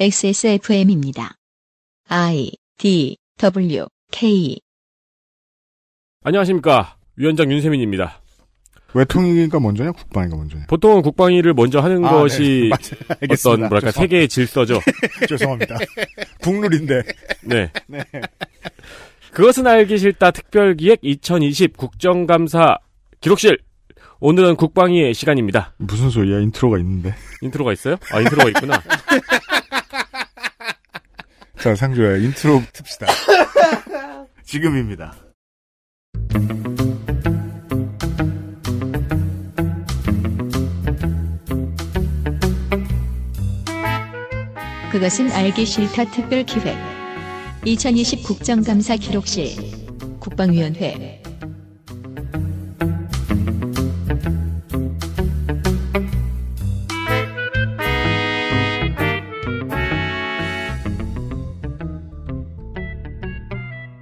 XSFM입니다. I D W K 안녕하십니까. 위원장 윤세민입니다. 외통위가 먼저냐, 국방위가 먼저냐? 보통은 국방위를 먼저 하는 아, 네. 것이 네. 어떤 뭐랄까 죄송... 세계의 질서죠. 죄송합니다. 국룰인데. 네. 네. 그것은 알기 싫다 특별기획 2020 국정감사 기록실. 오늘은 국방위의 시간입니다. 무슨 소리야? 인트로가 있는데. 인트로가 있어요? 아, 인트로가 있구나. 자, 상조야, 인트로 틉시다. 지금입니다. 그것은 알기 싫다 특별 기획. 2020 국정감사 기록실 국방위원회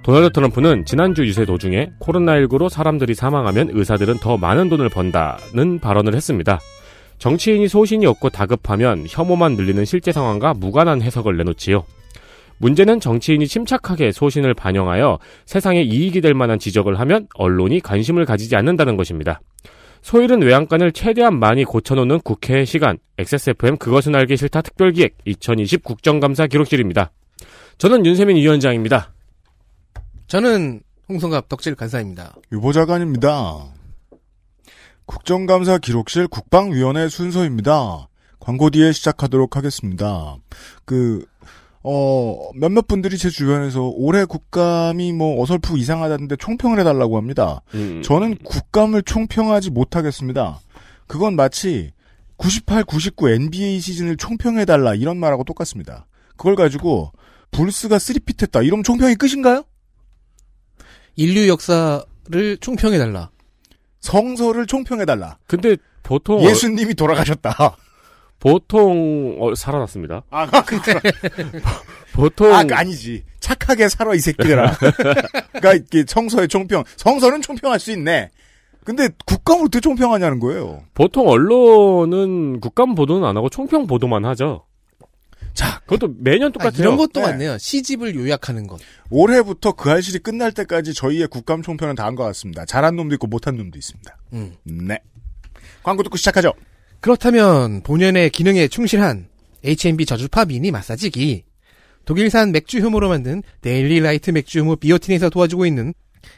도널드 트럼프는 지난주 유세 도중에 코로나19로 사람들이 사망하면 의사들은 더 많은 돈을 번다는 발언을 했습니다. 정치인이 소신이 없고 다급하면 혐오만 늘리는 실제 상황과 무관한 해석을 내놓지요. 문제는 정치인이 침착하게 소신을 반영하여 세상에 이익이 될 만한 지적을 하면 언론이 관심을 가지지 않는다는 것입니다. 소일은 외양간을 최대한 많이 고쳐놓는 국회의 시간, XSFM 그것은 알기 싫다 특별기획 2020 국정감사 기록실입니다. 저는 윤세민 위원장입니다. 저는 홍성갑 덕질 간사입니다. 유보자관입니다. 국정감사 기록실 국방위원회 순서입니다. 광고 뒤에 시작하도록 하겠습니다. 그, 어, 몇몇 분들이 제 주변에서 올해 국감이 뭐 어설프 이상하다는데 총평을 해달라고 합니다. 음. 저는 국감을 총평하지 못하겠습니다. 그건 마치 98, 99 NBA 시즌을 총평해달라 이런 말하고 똑같습니다. 그걸 가지고 불스가 쓰리핏 했다. 이러면 총평이 끝인가요? 인류 역사를 총평해달라. 성서를 총평해달라. 근데 보통 예수님이 돌아가셨다. 보통 어, 살아났습니다. 아, 그렇구나. 아, 보통 아, 아니지 착하게 살아 이 새끼들아. 그러니까 이게 성서의 총평, 성서는 총평할 수 있네. 근데 국감을 어떻게 총평하냐는 거예요. 보통 언론은 국감 보도는 안 하고 총평 보도만 하죠. 자, 그것도 매년 똑같아요. 아, 이런 것도 네. 같네 시집을 요약하는 것. 올해부터 그 알실이 끝날 때까지 저희의 국감 총편은 다한 것 같습니다. 잘한 놈도 있고 못한 놈도 있습니다. 음. 네. 광고 듣고 시작하죠. 그렇다면 본연의 기능에 충실한 H&B 저주파 미니 마사지기. 독일산 맥주 효모로 만든 데일리 라이트 맥주 효모 비오틴에서 도와주고 있는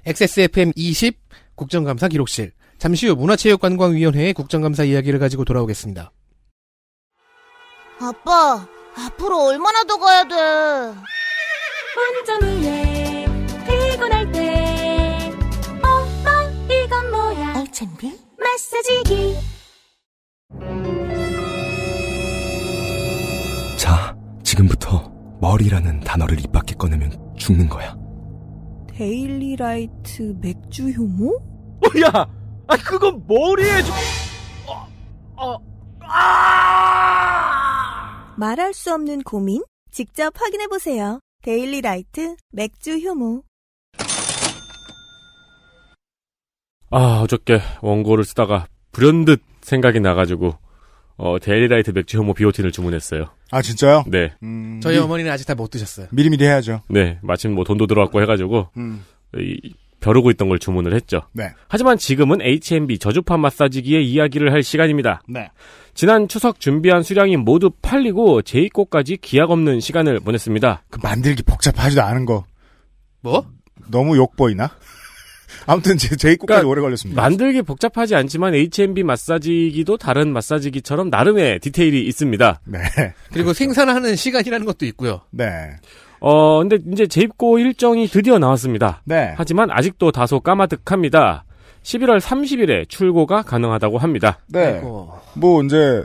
XSFM 20 국정감사 기록실. 잠시 후 문화체육관광위원회의 국정감사 이야기를 가지고 돌아오겠습니다. 아빠. 앞으로 얼마나 더 가야 돼? 운전 위에 피곤할 때 엄마 이건 뭐야? 알찬비 마사지기 자, 지금부터 머리라는 단어를 입 밖에 꺼내면 죽는 거야. 데일리라이트 맥주 효모? 뭐야? 아 그건 머리에 좀... 어, 어, 아! 말할 수 없는 고민? 직접 확인해 보세요. 데일리 라이트 맥주 효모. 아, 어저께 원고를 쓰다가 불현듯 생각이 나가지고 어, 데일리 라이트 맥주 효모 비오틴을 주문했어요. 아, 진짜요? 네. 음... 저희 어머니는 아직 다 못 드셨어요. 미리미리 해야죠. 네. 마침 뭐 돈도 들어왔고 해가지고 음. 이, 벼르고 있던 걸 주문을 했죠. 네. 하지만 지금은 H&B 저주파 마사지기의 이야기를 할 시간입니다. 네. 지난 추석 준비한 수량이 모두 팔리고 제입고까지 기약 없는 시간을 보냈습니다. 그 만들기 복잡하지도 않은 거. 뭐? 너무 욕보이나? 아무튼 제, 입2까지 그러니까 오래 걸렸습니다. 만들기 복잡하지 않지만 HMB 마사지기도 다른 마사지기처럼 나름의 디테일이 있습니다. 네. 그리고 그렇죠. 생산하는 시간이라는 것도 있고요. 네. 어, 근데 이제 재입고 일정이 드디어 나왔습니다. 네. 하지만 아직도 다소 까마득합니다. 11월 30일에 출고가 가능하다고 합니다. 네. 뭐 이제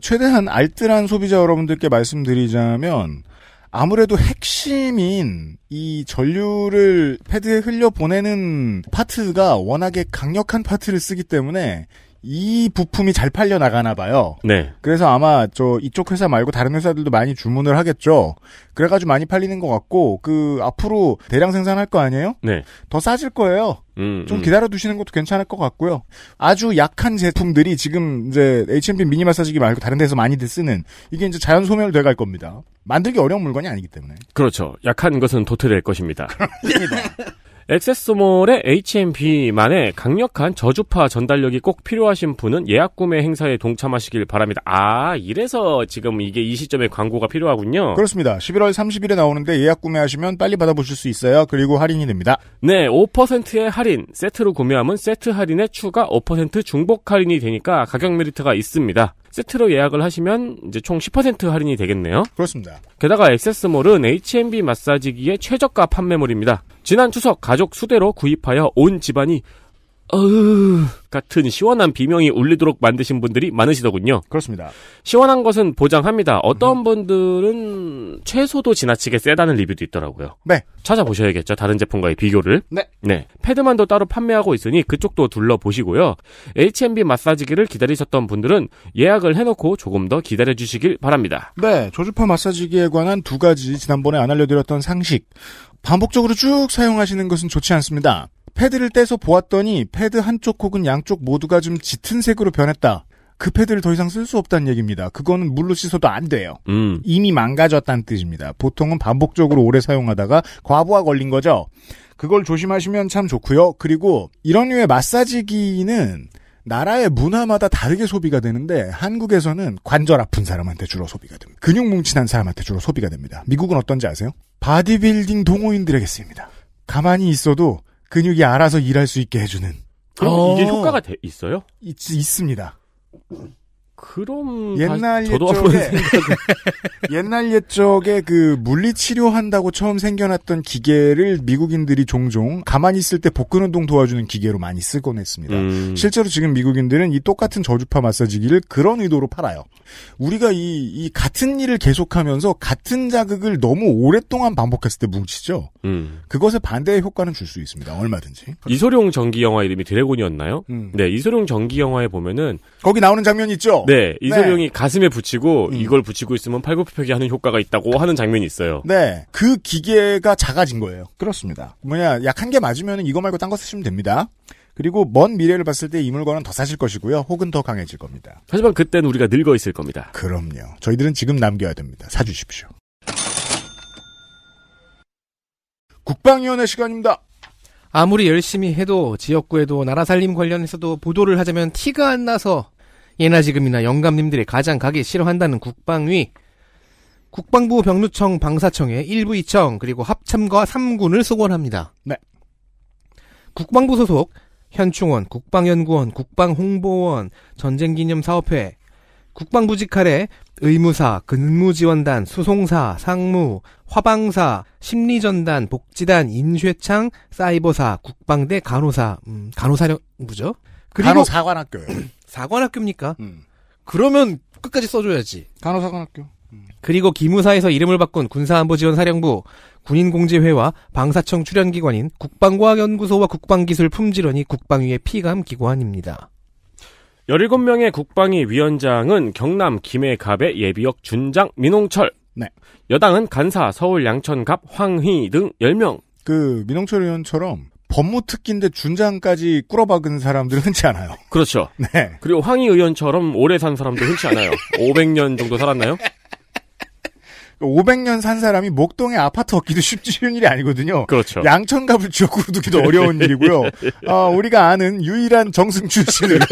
최대한 알뜰한 소비자 여러분들께 말씀드리자면 아무래도 핵심인 이 전류를 패드에 흘려 보내는 파트가 워낙에 강력한 파트를 쓰기 때문에 이 부품이 잘 팔려 나가나 봐요. 네. 그래서 아마 저 이쪽 회사 말고 다른 회사들도 많이 주문을 하겠죠. 그래가지고 많이 팔리는 것 같고 그 앞으로 대량 생산할 거 아니에요? 네. 더 싸질 거예요. 음, 좀 음. 기다려 두시는 것도 괜찮을 것 같고요. 아주 약한 제품들이 지금 이제 H&P H&M 미니 마사지기 말고 다른 데서 많이들 쓰는 이게 이제 자연 소멸돼 갈 겁니다. 만들기 어려운 물건이 아니기 때문에. 그렇죠. 약한 것은 도태될 것입니다. 액세스몰의 HMB만의 강력한 저주파 전달력이 꼭 필요하신 분은 예약 구매 행사에 동참하시길 바랍니다. 아, 이래서 지금 이게 이 시점에 광고가 필요하군요. 그렇습니다. 11월 30일에 나오는데 예약 구매하시면 빨리 받아보실 수 있어요. 그리고 할인이 됩니다. 네, 5%의 할인. 세트로 구매하면 세트 할인에 추가 5% 중복 할인이 되니까 가격 메리트가 있습니다. 세트로 예약을 하시면 이제 총 10% 할인이 되겠네요. 그렇습니다. 게다가 액세스몰은 HMB 마사지기의 최저가 판매물입니다. 지난 추석 가족 수대로 구입하여 온 집안이 어으 같은 시원한 비명이 울리도록 만드신 분들이 많으시더군요. 그렇습니다. 시원한 것은 보장합니다. 어떤 음. 분들은 최소도 지나치게 세다는 리뷰도 있더라고요. 네. 찾아보셔야겠죠. 다른 제품과의 비교를. 네. 네. 패드만도 따로 판매하고 있으니 그쪽도 둘러보시고요. H&B m 마사지기를 기다리셨던 분들은 예약을 해놓고 조금 더 기다려주시길 바랍니다. 네. 조주파 마사지기에 관한 두 가지 지난번에 안 알려드렸던 상식. 반복적으로 쭉 사용하시는 것은 좋지 않습니다. 패드를 떼서 보았더니 패드 한쪽 혹은 양쪽 모두가 좀 짙은 색으로 변했다. 그 패드를 더 이상 쓸 수 없다는 얘기입니다. 그거는 물로 씻어도 안 돼요. 음. 이미 망가졌다는 뜻입니다. 보통은 반복적으로 오래 사용하다가 과부하 걸린 거죠. 그걸 조심하시면 참 좋고요. 그리고 이런 류의 마사지기는 나라의 문화마다 다르게 소비가 되는데 한국에서는 관절 아픈 사람한테 주로 소비가 됩니다. 근육 뭉친한 사람한테 주로 소비가 됩니다. 미국은 어떤지 아세요? 바디빌딩 동호인들에게 쓰입니다. 가만히 있어도 근육이 알아서 일할 수 있게 해주는. 그럼 이게 어. 효과가 돼 있어요? 있, 있습니다. 그럼 옛날 옛적에 옛날 옛적에 그 물리 치료한다고 처음 생겨났던 기계를 미국인들이 종종 가만히 있을 때 복근 운동 도와주는 기계로 많이 쓰곤 했습니다. 음. 실제로 지금 미국인들은 이 똑같은 저주파 마사지기를 그런 의도로 팔아요. 우리가 이, 이 같은 일을 계속하면서 같은 자극을 너무 오랫동안 반복했을 때 뭉치죠. 음. 그것에 반대의 효과는 줄 수 있습니다. 얼마든지. 이소룡 전기 영화 이름이 드래곤이었나요? 음. 네, 이소룡 전기 영화에 보면은 거기 나오는 장면 있죠. 네. 네, 이소룡이 네. 가슴에 붙이고 음. 이걸 붙이고 있으면 팔굽혀펴기 하는 효과가 있다고 하는 장면이 있어요. 네, 그 기계가 작아진 거예요. 그렇습니다. 뭐냐, 약한 게 맞으면 이거 말고 딴 거 쓰시면 됩니다. 그리고 먼 미래를 봤을 때 이 물건은 더 사실 것이고요. 혹은 더 강해질 겁니다. 하지만 그땐 우리가 늙어 있을 겁니다. 그럼요. 저희들은 지금 남겨야 됩니다. 사주십시오. 국방위원회 시간입니다. 아무리 열심히 해도 지역구에도 나라 살림 관련해서도 보도를 하자면 티가 안 나서 예나 지금이나 영감님들이 가장 가기 싫어한다는 국방위, 국방부 병무청 방사청의 1부 2청 그리고 합참과 3군을 소원합니다. 네. 국방부 소속 현충원, 국방연구원, 국방홍보원, 전쟁기념사업회, 국방부직할의 의무사, 근무지원단, 수송사, 상무, 화방사, 심리전단, 복지단, 인쇄창, 사이버사, 국방대 간호사, 음, 간호사령부죠. 그리고 간호사관학교요. 사관학교입니까? 음. 그러면 끝까지 써줘야지. 간호사관학교. 음. 그리고 기무사에서 이름을 바꾼 군사안보지원사령부, 군인공제회와 방사청 출연기관인 국방과학연구소와 국방기술품질원이 국방위의 피감기관입니다. 17명의 국방위 위원장은 경남 김해갑의 예비역 준장 민홍철. 네. 여당은 간사 서울 양천갑 황희 등 10명. 그 민홍철 의원처럼 법무특기인데 준장까지 꾸러박은 사람들 흔치 않아요. 그렇죠. 네. 그리고 황희 의원처럼 오래 산 사람도 흔치 않아요. 500년 정도 살았나요? 500년 산 사람이 목동에 아파트 얻기도 쉽지 않은 일이 아니거든요. 그렇죠. 양천갑을 지역구로 두기도 어려운 일이고요. 어, 우리가 아는 유일한 정승출신를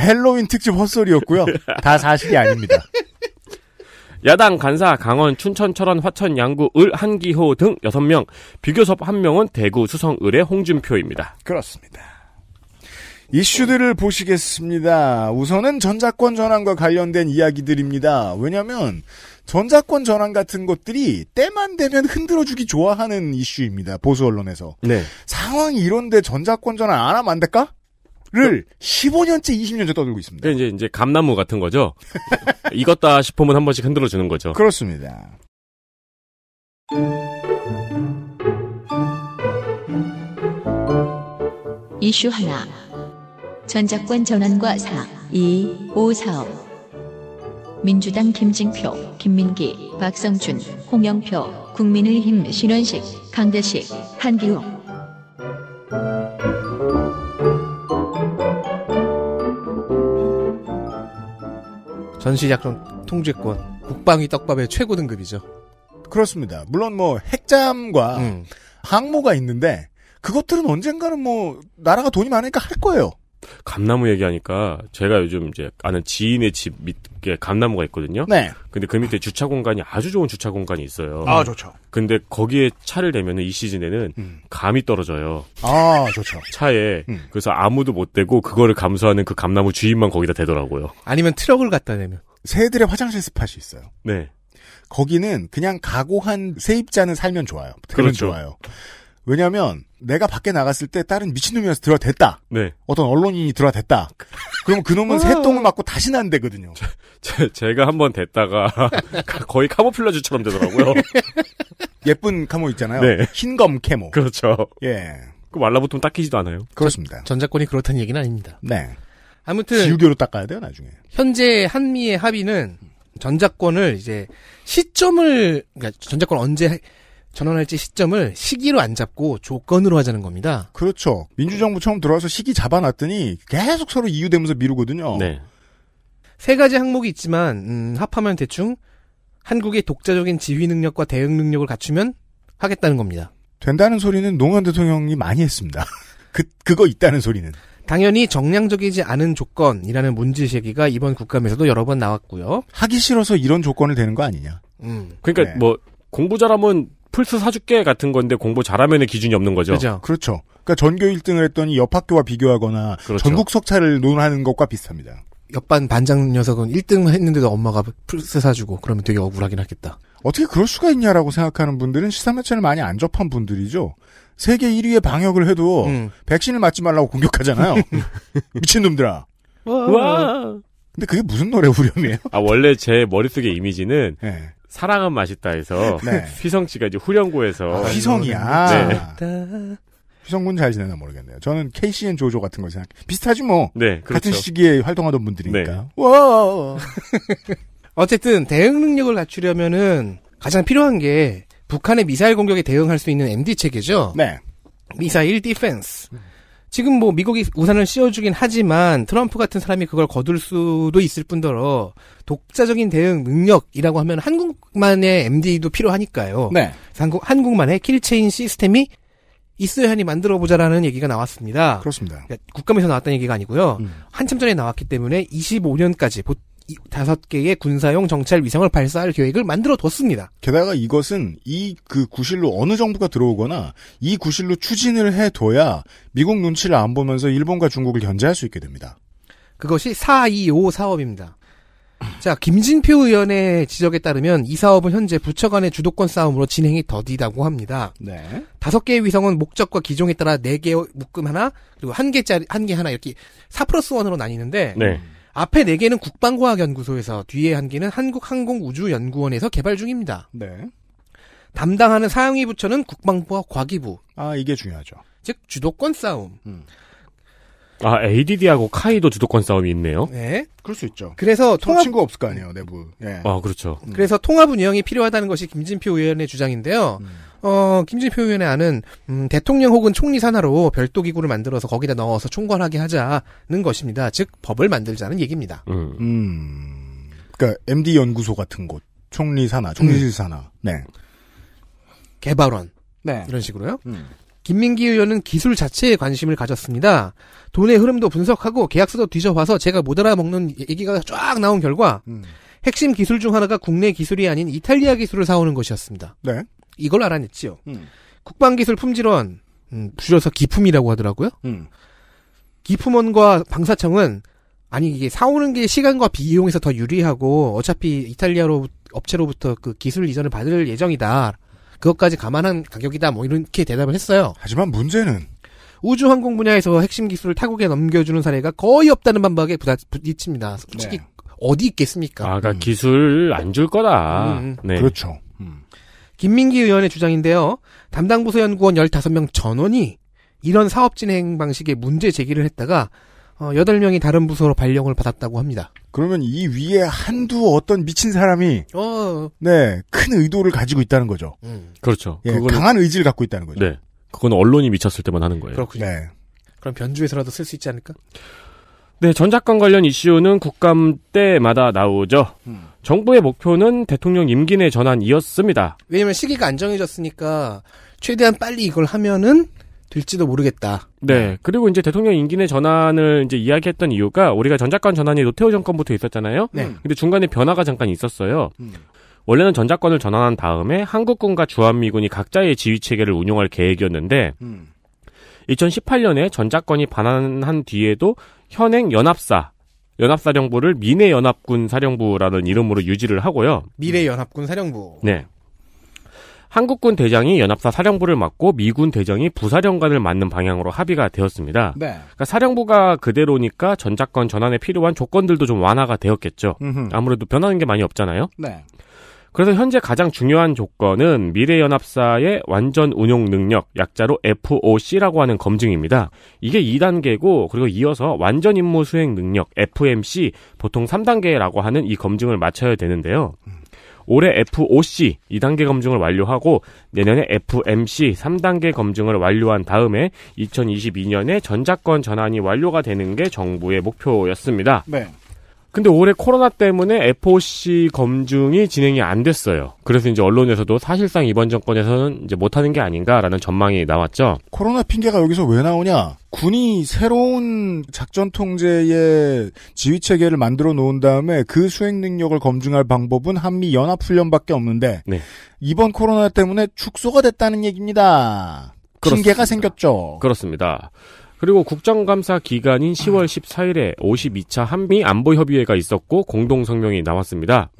헬로윈 특집 헛소리였고요. 다 사실이 아닙니다. 야당 간사 강원 춘천 철원 화천 양구 을 한기호 등 여섯 명 비교섭 한명은 대구 수성 을의 홍준표입니다. 그렇습니다. 이슈들을 보시겠습니다. 우선은 전자권 전환과 관련된 이야기들입니다. 왜냐하면 전자권 전환 같은 것들이 때만 되면 흔들어주기 좋아하는 이슈입니다. 보수 언론에서. 네. 상황이 이런데 전자권 전환 안 하면 안 될까? 를 15년째 20년째 떠들고 있습니다. 네, 이제 이제 감나무 같은 거죠. 익었다 싶으면 한 번씩 흔들어 주는 거죠. 그렇습니다. 이슈 하나. 전작권 전환과 4, 2, 5 사업. 민주당 김진표, 김민기, 박성준, 홍영표, 국민의힘 신원식, 강대식, 한기웅. 전시작전 통제권, 국방위 떡밥의 최고 등급이죠. 그렇습니다. 물론 뭐 핵잠과 음. 항모가 있는데 그것들은 언젠가는 뭐 나라가 돈이 많으니까 할 거예요. 감나무 얘기하니까 제가 요즘 이제 아는 지인의 집밑 예, 감나무가 있거든요. 네. 근데 그 밑에 주차 공간이 아주 좋은 주차 공간이 있어요. 아 좋죠. 근데 거기에 차를 대면은 이 시즌에는 음. 감이 떨어져요. 아 좋죠. 차에 음. 그래서 아무도 못 대고 그거를 감수하는 그 감나무 주인만 거기다 대더라고요. 아니면 트럭을 갖다 대면 새들의 화장실 스팟이 있어요. 네. 거기는 그냥 각오한 세입자는 살면 좋아요. 그렇죠. 좋아요. 왜냐하면 내가 밖에 나갔을 때 다른 미친놈이어서 들어댔다. 네. 어떤 언론인이 들어댔다. 그럼 그놈은 어. 새똥을 맞고 다시난대거든요 제, 제가 한번 됐다가 거의 카모필라주처럼 되더라고요. 예쁜 카모 있잖아요. 네. 흰검 캐모. 그렇죠. 예. 그 말라붙으면 닦이지도 않아요. 그렇습니다. 전, 작권이 그렇다는 얘기는 아닙니다. 네. 아무튼 지우개로 닦아야 돼요 나중에. 현재 한미의 합의는 전작권을 이제 시점을 그러니까 전작권 언제 전환할지 시점을 시기로 안 잡고 조건으로 하자는 겁니다. 그렇죠. 민주정부 처음 들어와서 시기 잡아놨더니 계속 서로 이유되면서 미루거든요. 네. 세 가지 항목이 있지만 음, 합하면 대충 한국의 독자적인 지휘 능력과 대응 능력을 갖추면 하겠다는 겁니다. 된다는 소리는 노무현 대통령이 많이 했습니다. 그 그거 있다는 소리는. 당연히 정량적이지 않은 조건이라는 문제 제기가 이번 국감에서도 여러 번 나왔고요. 하기 싫어서 이런 조건을 되는 거 아니냐. 음. 그러니까 네. 뭐 공부 잘하면 플스 사주께 같은 건데 공부 잘하면 기준이 없는 거죠. 그죠. 그렇죠. 그러니까 전교 1등을 했더니 옆 학교와 비교하거나 그렇죠. 전국 석차를 논하는 것과 비슷합니다. 옆반 반장 녀석은 1등을 했는데도 엄마가 플스 사주고 그러면 되게 억울하긴 하겠다. 어떻게 그럴 수가 있냐라고 생각하는 분들은 시사매체를 많이 안 접한 분들이죠. 세계 1위의 방역을 해도 음. 백신을 맞지 말라고 공격하잖아요. 미친놈들아. 와. 근데 그게 무슨 노래 후렴이에요? 아 원래 제 머릿속의 이미지는 네. 사랑은 맛있다 해서 네. 휘성 씨가 이제 후렴구에서 아, 휘성이야. 네. 휘성군 잘 지내나 모르겠네요. 저는 KCN 조조 같은 거 생각. 비슷하지 뭐. 네, 그렇죠. 같은 시기에 활동하던 분들이니까. 네. 와. 어쨌든 대응 능력을 갖추려면은 가장 필요한 게 북한의 미사일 공격에 대응할 수 있는 MD 체계죠. 네. 미사일 디펜스. 음. 지금 뭐 미국이 우산을 씌워주긴 하지만 트럼프 같은 사람이 그걸 거둘 수도 있을 뿐더러 독자적인 대응 능력이라고 하면 한국만의 MD도 필요하니까요. 네. 한국, 한국만의 킬체인 시스템이 있어야 하니 만들어보자라는 얘기가 나왔습니다. 그렇습니다. 그러니까 국감에서 나왔다는 얘기가 아니고요. 음. 한참 전에 나왔기 때문에 25년까지 다섯 개의 군사용 정찰 위성을 발사할 계획을 만들어뒀습니다. 게다가 이것은 이 그 구실로 어느 정부가 들어오거나 이 구실로 추진을 해둬야 미국 눈치를 안 보면서 일본과 중국을 견제할 수 있게 됩니다. 그것이 425 사업입니다. 자, 김진표 의원의 지적에 따르면 이 사업은 현재 부처 간의 주도권 싸움으로 진행이 더디다고 합니다. 네. 다섯 개의 위성은 목적과 기종에 따라 네 개 묶음 하나, 그리고 한 개짜리, 한 개 하나 이렇게 4 플러스 1으로 나뉘는데, 네. 음. 앞에 네 개는 국방과학연구소에서 뒤에 한 개는 한국항공우주연구원에서 개발 중입니다. 네. 담당하는 사용위 부처는 국방부와 과기부. 아 이게 중요하죠. 즉 주도권 싸움. 음. 아 ADD하고 카이도 주도권 싸움이 있네요. 네, 그럴 수 있죠. 그래서 통합 친구 없을 거 아니에요 내부. 네. 아 그렇죠. 음. 그래서 통합 운영이 필요하다는 것이 김진표 의원의 주장인데요. 음. 어, 김진표 의원의 안은 음, 대통령 혹은 총리 산하로 별도 기구를 만들어서 거기다 넣어서 총괄하게 하자는 것입니다. 즉 법을 만들자는 얘기입니다. 음. 음. 그러니까 MD 연구소 같은 곳, 총리 산하, 총리실 음. 산하. 네. 개발원. 네. 이런 식으로요. 음. 김민기 의원은 기술 자체에 관심을 가졌습니다. 돈의 흐름도 분석하고 계약서도 뒤져봐서 제가 못 알아먹는 얘기가 쫙 나온 결과 음. 핵심 기술 중 하나가 국내 기술이 아닌 이탈리아 기술을 사오는 것이었습니다. 네. 이걸 알아냈지요. 음. 국방기술 품질원 음, 줄여서 기품이라고 하더라고요. 음. 기품원과 방사청은 아니 이게 사오는 게 시간과 비용에서 더 유리하고 어차피 이탈리아로 업체로부터 그 기술 이전을 받을 예정이다. 그것까지 감안한 가격이다. 뭐 이렇게 대답을 했어요. 하지만 문제는 우주 항공 분야에서 핵심 기술을 타국에 넘겨주는 사례가 거의 없다는 반박에 부딪힙니다. 솔직히 네. 어디 있겠습니까? 아 그러니까 음. 기술 안 줄 거다. 음, 음. 네. 그렇죠. 김민기 의원의 주장인데요. 담당 부서 연구원 15명 전원이 이런 사업 진행 방식에 문제 제기를 했다가 어, 8명이 다른 부서로 발령을 받았다고 합니다. 그러면 이 위에 한두 어떤 미친 사람이 어... 네, 큰 의도를 가지고 있다는 거죠. 음. 그렇죠. 예, 그건... 강한 의지를 갖고 있다는 거죠. 네. 그건 언론이 미쳤을 때만 하는 거예요. 그렇군요. 네. 그럼 변주에서라도 쓸 수 있지 않을까? 네, 전작권 관련 이슈는 국감 때마다 나오죠. 음. 정부의 목표는 대통령 임기 내 전환이었습니다. 왜냐면 시기가 안정해졌으니까 최대한 빨리 이걸 하면은 될지도 모르겠다. 네. 그리고 이제 대통령 임기 내 전환을 이제 이야기했던 이유가 우리가 전작권 전환이 노태우 정권부터 있었잖아요. 네. 근데 중간에 변화가 잠깐 있었어요. 음. 원래는 전작권을 전환한 다음에 한국군과 주한미군이 각자의 지휘 체계를 운용할 계획이었는데 음. 2018년에 전작권이 반환한 뒤에도 현행 연합사 연합사령부를 미래연합군 사령부라는 이름으로 유지를 하고요. 미래연합군 사령부. 네. 한국군 대장이 연합사 사령부를 맡고 미군 대장이 부사령관을 맡는 방향으로 합의가 되었습니다. 네. 그러니까 사령부가 그대로니까 전작권 전환에 필요한 조건들도 좀 완화가 되었겠죠. 음흠. 아무래도 변하는 게 많이 없잖아요. 네. 그래서 현재 가장 중요한 조건은 미래연합사의 완전 운용 능력, 약자로 FOC라고 하는 검증입니다. 이게 2단계고, 그리고 이어서 완전 임무 수행 능력, FMC, 보통 3단계라고 하는 이 검증을 마쳐야 되는데요. 올해 FOC 2단계 검증을 완료하고 내년에 FMC 3단계 검증을 완료한 다음에 2022년에 전작권 전환이 완료가 되는 게 정부의 목표였습니다. 네. 근데 올해 코로나 때문에 FOC 검증이 진행이 안 됐어요. 그래서 이제 언론에서도 사실상 이번 정권에서는 이제 못하는 게 아닌가라는 전망이 나왔죠. 코로나 핑계가 여기서 왜 나오냐? 군이 새로운 작전 통제의 지휘 체계를 만들어 놓은 다음에 그 수행 능력을 검증할 방법은 한미 연합 훈련밖에 없는데 네. 이번 코로나 때문에 축소가 됐다는 얘기입니다. 핑계가 생겼죠. 그렇습니다. 그리고 국정감사 기간인 10월 14일에 52차 한미 안보협의회가 있었고 공동성명이 나왔습니다.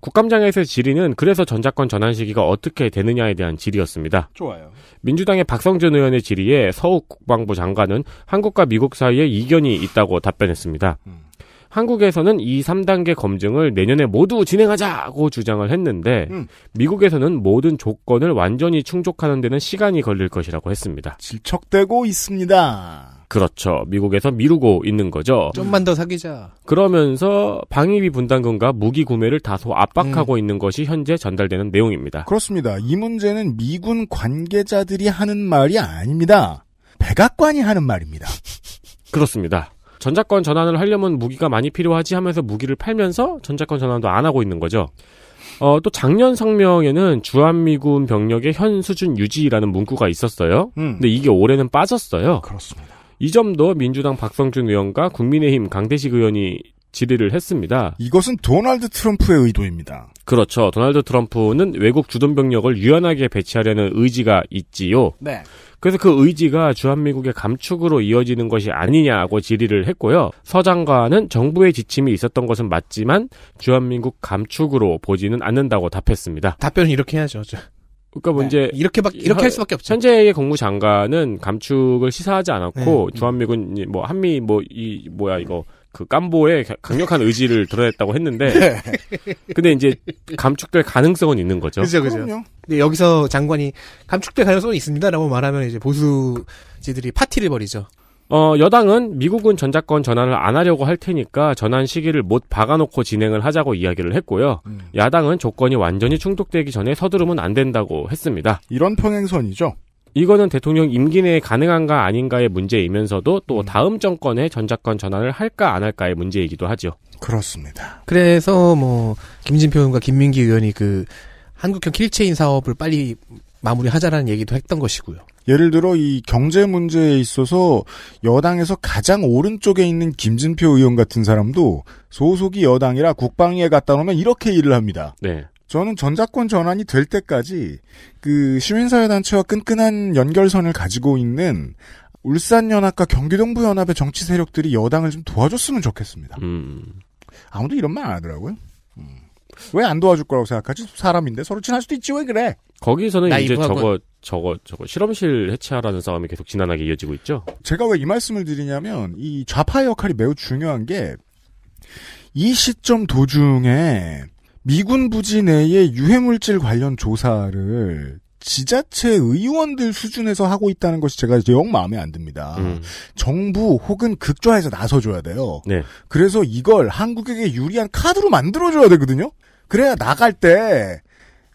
국감장에서의 질의는 그래서 전작권 전환 시기가 어떻게 되느냐에 대한 질의였습니다. 좋아요. 민주당의 박성준 의원의 질의에 서욱 국방부 장관은 한국과 미국 사이에 이견이 있다고 답변했습니다. 음. 한국에서는 이 3단계 검증을 내년에 모두 진행하자고 주장을 했는데 음. 미국에서는 모든 조건을 완전히 충족하는 데는 시간이 걸릴 것이라고 했습니다. 질척되고 있습니다. 그렇죠. 미국에서 미루고 있는 거죠. 좀만 더 사귀자. 그러면서 방위비 분담금과 무기 구매를 다소 압박하고 음. 있는 것이 현재 전달되는 내용입니다. 그렇습니다. 이 문제는 미군 관계자들이 하는 말이 아닙니다. 백악관이 하는 말입니다. 그렇습니다. 전작권 전환을 하려면 무기가 많이 필요하지 하면서 무기를 팔면서 전작권 전환도 안 하고 있는 거죠. 어, 또 작년 성명에는 주한미군 병력의 현 수준 유지라는 문구가 있었어요. 음. 근데 이게 올해는 빠졌어요. 그렇습니다. 이 점도 민주당 박성준 의원과 국민의힘 강대식 의원이 질의를 했습니다. 이것은 도널드 트럼프의 의도입니다. 그렇죠. 도널드 트럼프는 외국 주둔 병력을 유연하게 배치하려는 의지가 있지요. 네. 그래서 그 의지가 주한미국의 감축으로 이어지는 것이 아니냐고 질의를 했고요. 서장관은 정부의 지침이 있었던 것은 맞지만 주한미국 감축으로 보지는 않는다고 답했습니다. 답변은 이렇게 해야죠. 그러니까 뭐 네. 이제 이렇게 막 이렇게 할 수밖에 없죠. 현재의 국무장관은 감축을 시사하지 않았고 네. 주한미군 뭐 한미 뭐 이 뭐야 이거 그 깜보에 강력한 의지를 드러냈다고 했는데 네. 근데 이제 감축될 가능성은 있는 거죠. 그죠 그죠. 근데 여기서 장관이 감축될 가능성은 있습니다라고 말하면 이제 보수지들이 파티를 벌이죠. 어, 여당은 미국은 전자권 전환을 안 하려고 할 테니까 전환 시기를 못 박아놓고 진행을 하자고 이야기를 했고요. 음. 야당은 조건이 완전히 충족되기 전에 서두르면 안 된다고 했습니다. 이런 평행선이죠. 이거는 대통령 임기 내에 가능한가 아닌가의 문제이면서도 또 음. 다음 정권의 전작권 전환을 할까 안 할까의 문제이기도 하죠. 그렇습니다. 그래서 뭐 김진표 의원과 김민기 의원이 그 한국형 킬체인 사업을 빨리 마무리하자라는 얘기도 했던 것이고요. 예를 들어 이 경제 문제에 있어서 여당에서 가장 오른쪽에 있는 김진표 의원 같은 사람도 소속이 여당이라 국방위에 갔다 오면 이렇게 일을 합니다. 네. 저는 전자권 전환이 될 때까지 그 시민사회단체와 끈끈한 연결선을 가지고 있는 울산연합과 경기동부연합의 정치 세력들이 여당을 좀 도와줬으면 좋겠습니다. 음. 아무도 이런 말 안 하더라고요. 음. 왜안 도와줄 거라고 생각하지? 사람인데 서로 친할 수도 있지 왜 그래? 거기서는 이제 저거 건... 저거 저거 실험실 해체하라는 싸움이 계속 지난하게 이어지고 있죠. 제가 왜 이 말씀을 드리냐면 이 좌파의 역할이 매우 중요한 게 이 시점 도중에 미군 부지 내에 유해물질 관련 조사를 지자체 의원들 수준에서 하고 있다는 것이 제가 이제 영 마음에 안 듭니다. 음. 정부 혹은 극좌에서 나서줘야 돼요. 네. 그래서 이걸 한국에게 유리한 카드로 만들어줘야 되거든요. 그래야 나갈 때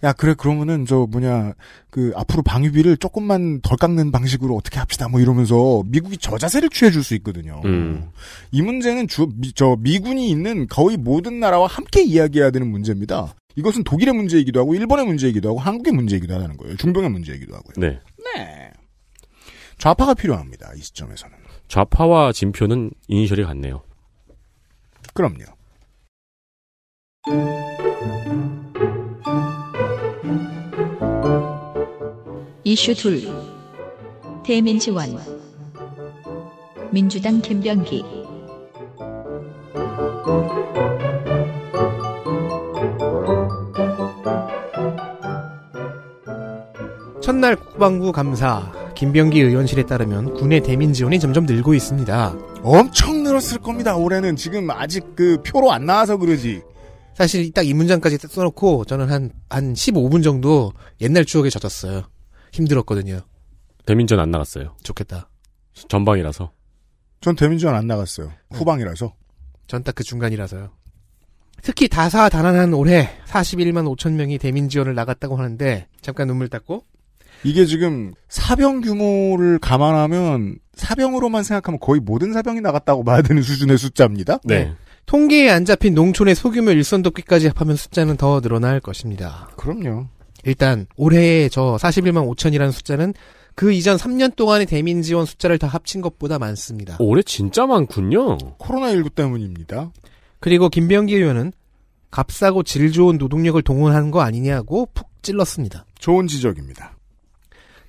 야 그래 그러면은 저 뭐냐 그 앞으로 방위비를 조금만 덜 깎는 방식으로 어떻게 합시다 뭐 이러면서 미국이 저 자세를 취해줄 수 있거든요. 음. 이 문제는 주, 저 미군이 있는 거의 모든 나라와 함께 이야기해야 되는 문제입니다. 이것은 독일의 문제이기도 하고 일본의 문제이기도 하고 한국의 문제이기도 하다는 거예요. 중동의 문제이기도 하고요. 네. 네. 좌파가 필요합니다. 이 시점에서는. 좌파와 진표는 이니셜이 같네요. 그럼요. 이슈 둘 대민 지원 민주당 김병기 첫날 국방부 감사 김병기 의원실에 따르면 군의 대민 지원이 점점 늘고 있습니다. 엄청 늘었을 겁니다. 올해는 지금 아직 그 표로 안 나와서 그러지. 사실 딱 이 문장까지 써놓고 저는 한 한 15분 정도 옛날 추억에 젖었어요. 힘들었거든요. 대민전 안 나갔어요. 좋겠다. 전방이라서. 전 대민전 안 나갔어요. 네. 후방이라서. 전 딱 그 중간이라서요. 특히 다사다난한 올해 41만 5천 명이 대민 지원을 나갔다고 하는데 잠깐 눈물 닦고 이게 지금 사병 규모를 감안하면 사병으로만 생각하면 거의 모든 사병이 나갔다고 봐야 되는 수준의 숫자입니다. 네. 네. 통계에 안 잡힌 농촌의 소규모 일선 돕기까지 합하면 숫자는 더 늘어날 것입니다. 그럼요. 일단 올해에 저 41만 5천이라는 숫자는 그 이전 3년 동안의 대민 지원 숫자를 다 합친 것보다 많습니다. 올해 진짜 많군요. 코로나19 때문입니다. 그리고 김병기 의원은 값싸고 질 좋은 노동력을 동원하는 거 아니냐고 푹 찔렀습니다. 좋은 지적입니다.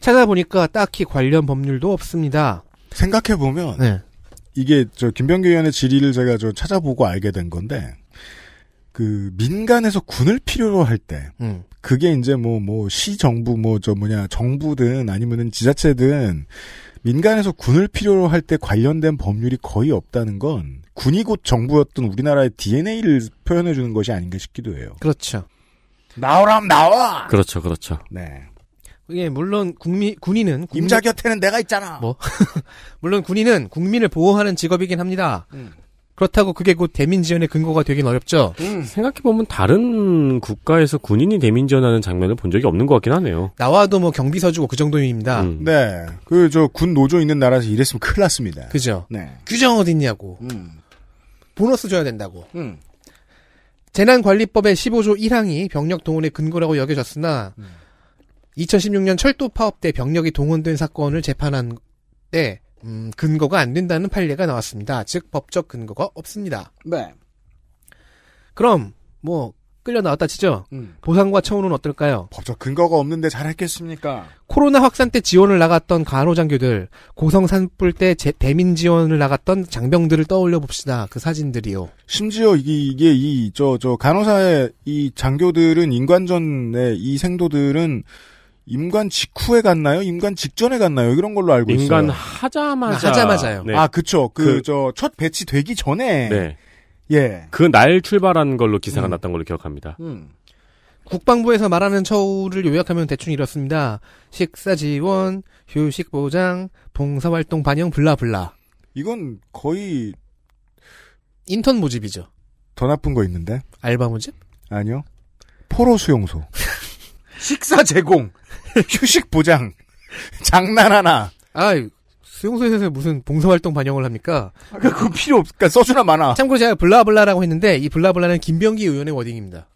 찾아보니까 딱히 관련 법률도 없습니다. 생각해보면 네. 이게 저 김병기 의원의 질의를 제가 좀 찾아보고 알게 된 건데 그 민간에서 군을 필요로 할때 음. 그게 이제 뭐 뭐 시정부 뭐 저 뭐냐 정부든 아니면은 지자체든 민간에서 군을 필요로 할 때 관련된 법률이 거의 없다는 건 군이 곧 정부였던 우리나라의 DNA를 표현해 주는 것이 아닌가 싶기도 해요. 그렇죠. 나오람 나와. 그렇죠, 그렇죠. 네. 예, 물론 국민 군인은 국민... 임자 곁에는 내가 있잖아. 뭐 물론 군인은 국민을 보호하는 직업이긴 합니다. 음. 그렇다고 그게 곧 대민 지원의 근거가 되긴 어렵죠. 음. 생각해보면 다른 국가에서 군인이 대민 지원하는 장면을 본 적이 없는 것 같긴 하네요. 나와도 뭐 경비서 주고 그 정도입니다. 음. 네. 그 저 군 노조 있는 나라에서 이랬으면 큰일 났습니다. 그죠. 네. 규정 어딨냐고. 음. 보너스 줘야 된다고. 음. 재난관리법의 15조 1항이 병력 동원의 근거라고 여겨졌으나 2016년 음. 철도 파업 때 병력이 동원된 사건을 재판한 때 음, 근거가 안 된다는 판례가 나왔습니다. 즉 법적 근거가 없습니다. 네. 그럼 뭐 끌려 나왔다 치죠. 음. 보상과 처우는 어떨까요? 법적 근거가 없는데 잘했겠습니까? 코로나 확산 때 지원을 나갔던 간호장교들, 고성 산불 때 제, 대민 지원을 나갔던 장병들을 떠올려 봅시다. 그 사진들이요. 심지어 이게, 이게 이저저 간호사의 이 장교들은 인관전의 이 생도들은 임관 직후에 갔나요? 임관 직전에 갔나요? 이런 걸로 알고 있어요. 임관 하자마자. 하자마자요. 네. 아, 그쵸. 그, 그 저, 첫 배치 되기 전에. 네. 예. 그 날 출발한 걸로 기사가 음. 났던 걸로 기억합니다. 음. 국방부에서 말하는 처우를 요약하면 대충 이렇습니다. 식사 지원, 휴식 보장, 봉사활동 반영, 블라블라. 이건 거의. 인턴 모집이죠. 더 나쁜 거 있는데? 알바 모집? 아니요. 포로 수용소. 식사 제공. 휴식 보장. 장난 하나. 아, 수용소에서 무슨 봉사활동 반영을 합니까? 그 그거 필요 없, 그러니까 써주나 마나. 참고로 제가 블라블라라고 했는데, 이 블라블라는 김병기 의원의 워딩입니다.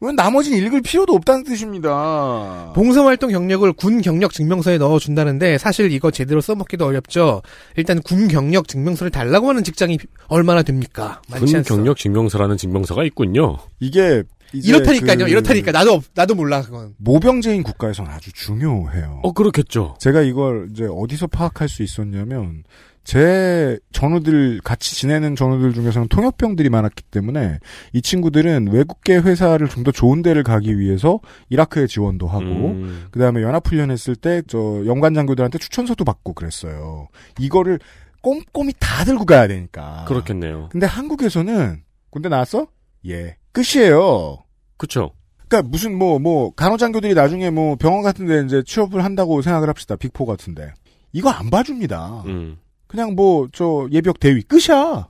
왜 나머지는 읽을 필요도 없다는 뜻입니다. 봉사활동 경력을 군 경력 증명서에 넣어준다는데 사실 이거 제대로 써먹기도 어렵죠. 일단 군 경력 증명서를 달라고 하는 직장이 얼마나 됩니까? 군 않소. 경력 증명서라는 증명서가 있군요. 이게 이렇다니까요. 그 이렇다니까. 나도 나도 몰라 그건. 모병제인 국가에서는 아주 중요해요. 어 그렇겠죠. 제가 이걸 이제 어디서 파악할 수 있었냐면 제 전우들 같이 지내는 전우들 중에서는 통역병들이 많았기 때문에 이 친구들은 외국계 회사를 좀 더 좋은 데를 가기 위해서 이라크에 지원도 하고 음. 그다음에 연합훈련 했을 때 저 연관 장교들한테 추천서도 받고 그랬어요. 이거를 꼼꼼히 다 들고 가야 되니까. 그렇겠네요. 근데 한국에서는 군대 나왔어? 예. 끝이에요. 그쵸 그러니까 무슨 뭐뭐 뭐 간호장교들이 나중에 뭐 병원 같은데 이제 취업을 한다고 생각을 합시다 빅포 같은데 이거 안 봐줍니다. 음. 그냥 뭐 저 예벽 대위 끝이야.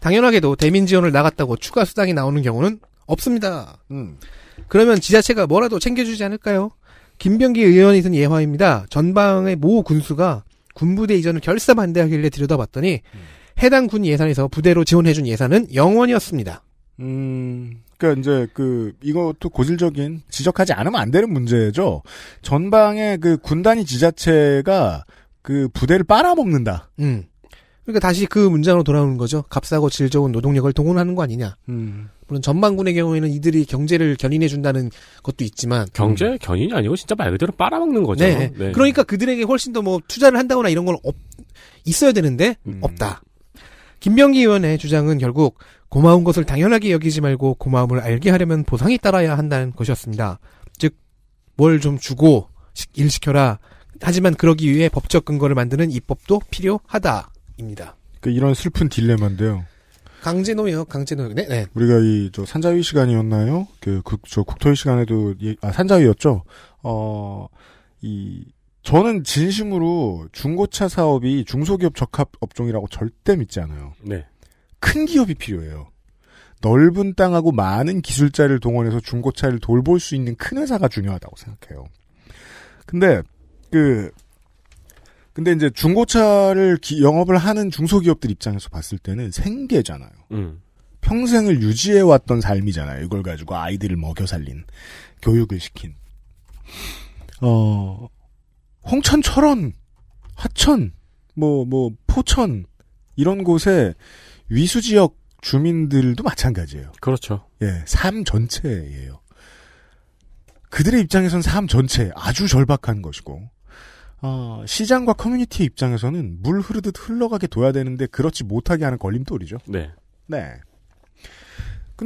당연하게도 대민 지원을 나갔다고 추가 수당이 나오는 경우는 없습니다. 음. 그러면 지자체가 뭐라도 챙겨주지 않을까요? 김병기 의원이 든 예화입니다. 전방의 모 군수가 군부대 이전을 결사 반대하길래 들여다봤더니 음. 해당 군 예산에서 부대로 지원해준 예산은 0원이었습니다. 음, 그러니까 이제 그 이것도 고질적인 지적하지 않으면 안 되는 문제죠. 전방에그 군단위 지자체가 그 부대를 빨아먹는다. 음. 그러니까 다시 그 문장으로 돌아오는 거죠. 값싸고 질 좋은 노동력을 동원하는 거 아니냐. 음. 물론 전반군의 경우에는 이들이 경제를 견인해 준다는 것도 있지만 경제 음. 견인이 아니고 진짜 말 그대로 빨아먹는 거죠. 네. 네. 그러니까 그들에게 훨씬 더 뭐 투자를 한다거나 이런 건 없, 있어야 되는데 음. 없다. 김병기 의원의 주장은 결국 고마운 것을 당연하게 여기지 말고 고마움을 알게 하려면 보상이 따라야 한다는 것이었습니다. 즉, 뭘 좀 주고 일 시켜라. 하지만 그러기 위해 법적 근거를 만드는 입법도 필요하다입니다. 그 이런 슬픈 딜레마인데요. 강진호요, 강진호. 네, 네. 우리가 이 저 산자위 시간이었나요? 그 저 국토위 시간에도 예, 아 산자위였죠. 어이 저는 진심으로 중고차 사업이 중소기업 적합 업종이라고 절대 믿지 않아요. 네. 큰 기업이 필요해요. 넓은 땅하고 많은 기술자를 동원해서 중고차를 돌볼 수 있는 큰 회사가 중요하다고 생각해요. 근데 그 근데 이제 중고차를 기, 영업을 하는 중소기업들 입장에서 봤을 때는 생계잖아요. 음. 평생을 유지해 왔던 삶이잖아요. 이걸 가지고 아이들을 먹여 살린 교육을 시킨. 어 홍천, 철원, 하천, 뭐, 뭐, 포천, 이런 곳에 위수 지역 주민들도 마찬가지예요. 그렇죠. 예, 삶 전체예요. 그들의 입장에선 삶 전체 아주 절박한 것이고, 어, 시장과 커뮤니티 입장에서는 물 흐르듯 흘러가게 둬야 되는데 그렇지 못하게 하는 걸림돌이죠. 네. 네.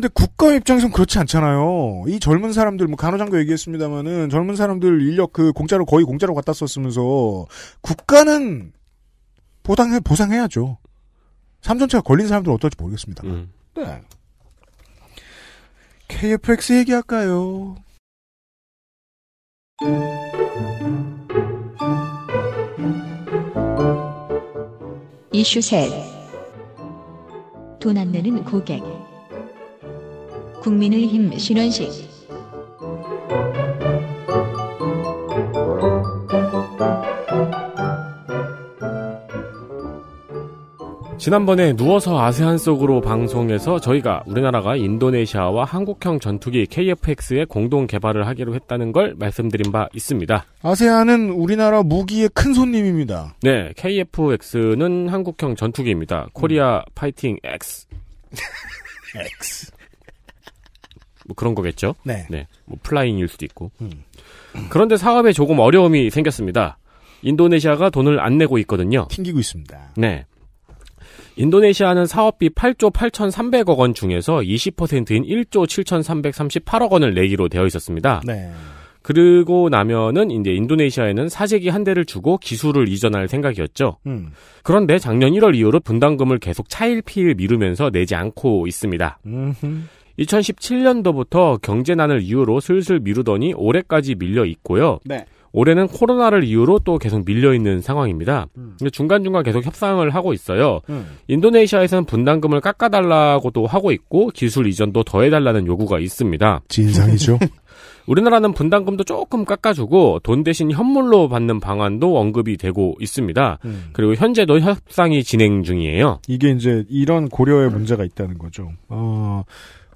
근데 국가 입장에선 그렇지 않잖아요. 이 젊은 사람들, 뭐 간호장도 얘기했습니다만은 젊은 사람들 인력 그 공짜로 거의 공짜로 갖다 썼으면서 국가는 보상해 보상해야죠. 삼전체가 걸린 사람들 은 어떨지 모르겠습니다. 음. 네. KFX 얘기할까요? 이슈 셋. 돈 안 내는 고객. 국민의힘 신원식 지난번에 누워서 아세안 속으로 방송에서 저희가 우리나라가 인도네시아와 한국형 전투기 KF-X의 공동 개발을 하기로 했다는 걸 말씀드린 바 있습니다. 아세안은 우리나라 무기의 큰 손님입니다. 네, KF-X는 한국형 전투기입니다. 코리아 파이팅 X. X. 뭐 그런 거겠죠. 네. 네. 뭐 플라잉일 수도 있고. 음. 그런데 사업에 조금 어려움이 생겼습니다. 인도네시아가 돈을 안 내고 있거든요. 튕기고 있습니다. 네. 인도네시아는 사업비 8조 8,300억 원 중에서 20%인 1조 7,338억 원을 내기로 되어 있었습니다. 네. 그리고 나면은 이제 인도네시아에는 사재기 한 대를 주고 기술을 이전할 생각이었죠. 음. 그런데 작년 1월 이후로 분담금을 계속 차일피일 미루면서 내지 않고 있습니다. 음흠. 2017년도부터 경제난을 이유로 슬슬 미루더니 올해까지 밀려 있고요. 네. 올해는 코로나를 이유로 또 계속 밀려 있는 상황입니다. 음. 중간중간 계속 협상을 하고 있어요. 음. 인도네시아에서는 분담금을 깎아달라고도 하고 있고 기술 이전도 더해달라는 요구가 있습니다. 진상이죠. 우리나라는 분담금도 조금 깎아주고 돈 대신 현물로 받는 방안도 언급이 되고 있습니다. 음. 그리고 현재도 협상이 진행 중이에요. 이게 이제 이런 고려의 문제가 있다는 거죠. 어,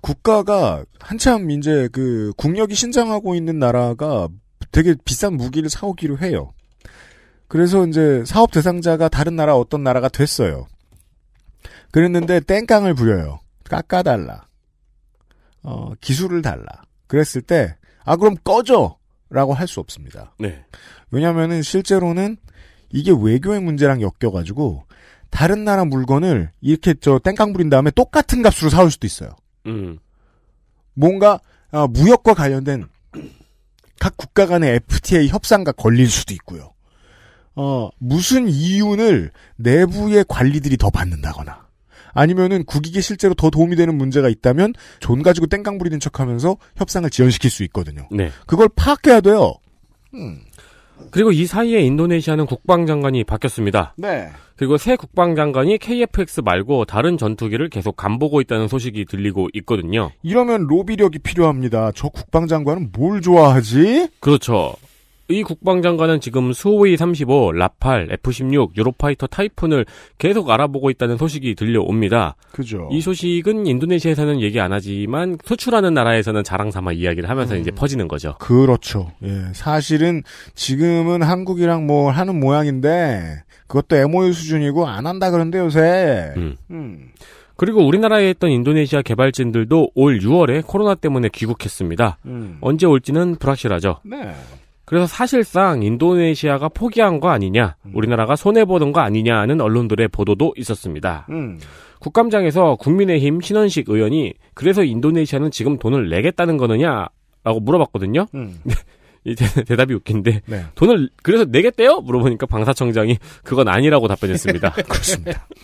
국가가 한참 이제 그 국력이 신장하고 있는 나라가 되게 비싼 무기를 사오기로 해요. 그래서 이제 사업 대상자가 다른 나라 어떤 나라가 됐어요. 그랬는데 땡깡을 부려요. 깎아달라. 어, 기술을 달라. 그랬을 때, 아, 그럼 꺼져! 라고 할 수 없습니다. 네. 왜냐면은 실제로는 이게 외교의 문제랑 엮여가지고, 다른 나라 물건을 이렇게 저 땡깡 부린 다음에 똑같은 값으로 사올 수도 있어요. 음. 뭔가 어, 무역과 관련된 각 국가 간의 FTA 협상과 걸릴 수도 있고요. 어, 무슨 이윤을 내부의 관리들이 더 받는다거나 아니면은 국익에 실제로 더 도움이 되는 문제가 있다면 존 가지고 땡깡 부리는 척하면서 협상을 지연시킬 수 있거든요. 네. 그걸 파악해야 돼요. 음. 그리고 이 사이에 인도네시아는 국방장관이 바뀌었습니다. 네. 그리고 새 국방장관이 KFX 말고 다른 전투기를 계속 간보고 있다는 소식이 들리고 있거든요. 이러면 로비력이 필요합니다. 저 국방장관은 뭘 좋아하지? 그렇죠. 이 국방장관은 지금 수호이 35, 라팔, F-16, 유로파이터 타이푼을 계속 알아보고 있다는 소식이 들려옵니다. 그죠. 이 소식은 인도네시아에서는 얘기 안 하지만 수출하는 나라에서는 자랑삼아 이야기를 하면서 음. 이제 퍼지는 거죠. 그렇죠. 예, 사실은 지금은 한국이랑 뭐 하는 모양인데 그것도 MOU 수준이고 안 한다 그런데 요새. 음. 음. 그리고 우리나라에 있던 인도네시아 개발진들도 올 6월에 코로나 때문에 귀국했습니다. 음. 언제 올지는 불확실하죠. 네. 그래서 사실상 인도네시아가 포기한 거 아니냐, 음. 우리나라가 손해보는 거 아니냐는 언론들의 보도도 있었습니다. 음. 국감장에서 국민의힘 신원식 의원이 그래서 인도네시아는 지금 돈을 내겠다는 거느냐? 라고 물어봤거든요. 음. 대답이 웃긴데 네. 돈을 그래서 내겠대요? 물어보니까 방사청장이 그건 아니라고 답변했습니다. 그렇습니다.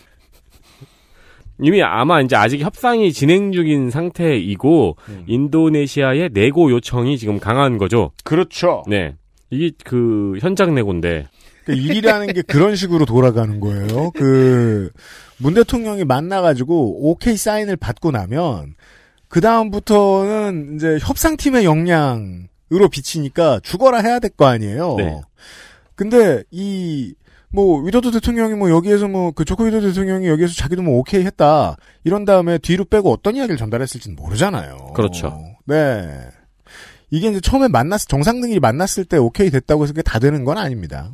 이미 아마 이제 아직 협상이 진행 중인 상태이고 음. 인도네시아의 내고 요청이 지금 강한 거죠. 그렇죠. 네. 이게 그 현장 내고인데. 그러니까 일이라는 게 그런 식으로 돌아가는 거예요. 그 문 대통령이 만나가지고 오케이 사인을 받고 나면 그 다음부터는 이제 협상팀의 역량으로 비치니까 죽어라 해야 될 거 아니에요. 네. 근데 이 뭐위도드 대통령이 뭐 여기에서 뭐 그 조코 위도 대통령이 여기에서 자기도 뭐 오케이 했다 이런 다음에 뒤로 빼고 어떤 이야기를 전달했을지는 모르잖아요. 그렇죠. 네. 이게 이제 처음에 만났 정상등이 만났을 때 오케이 됐다고 해서 그게 다 되는 건 아닙니다.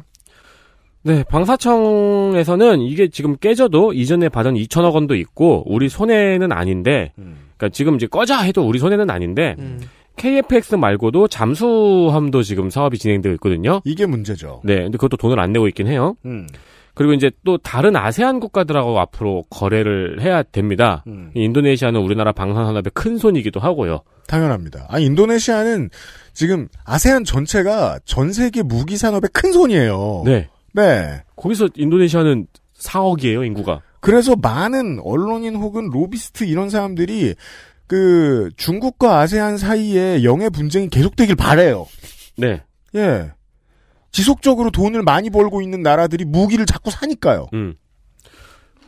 네, 방사청에서는 이게 지금 깨져도 이전에 받은 2천억 원도 있고 우리 손해는 아닌데, 음. 그러니까 지금 이제 꺼자 해도 우리 손해는 아닌데 음. KFX 말고도 잠수함도 지금 사업이 진행되고 있거든요. 이게 문제죠. 네, 근데 그것도 돈을 안 내고 있긴 해요. 음. 그리고 이제 또 다른 아세안 국가들하고 앞으로 거래를 해야 됩니다. 음. 인도네시아는 우리나라 방산 산업의 큰 손이기도 하고요. 당연합니다. 아 인도네시아는 지금 아세안 전체가 전 세계 무기 산업의 큰 손이에요. 네. 네. 거기서 인도네시아는 4억이에요, 인구가. 그래서 많은 언론인 혹은 로비스트 이런 사람들이 그 중국과 아세안 사이에 영해 분쟁이 계속되길 바래요. 네. 예. 지속적으로 돈을 많이 벌고 있는 나라들이 무기를 자꾸 사니까요. 음.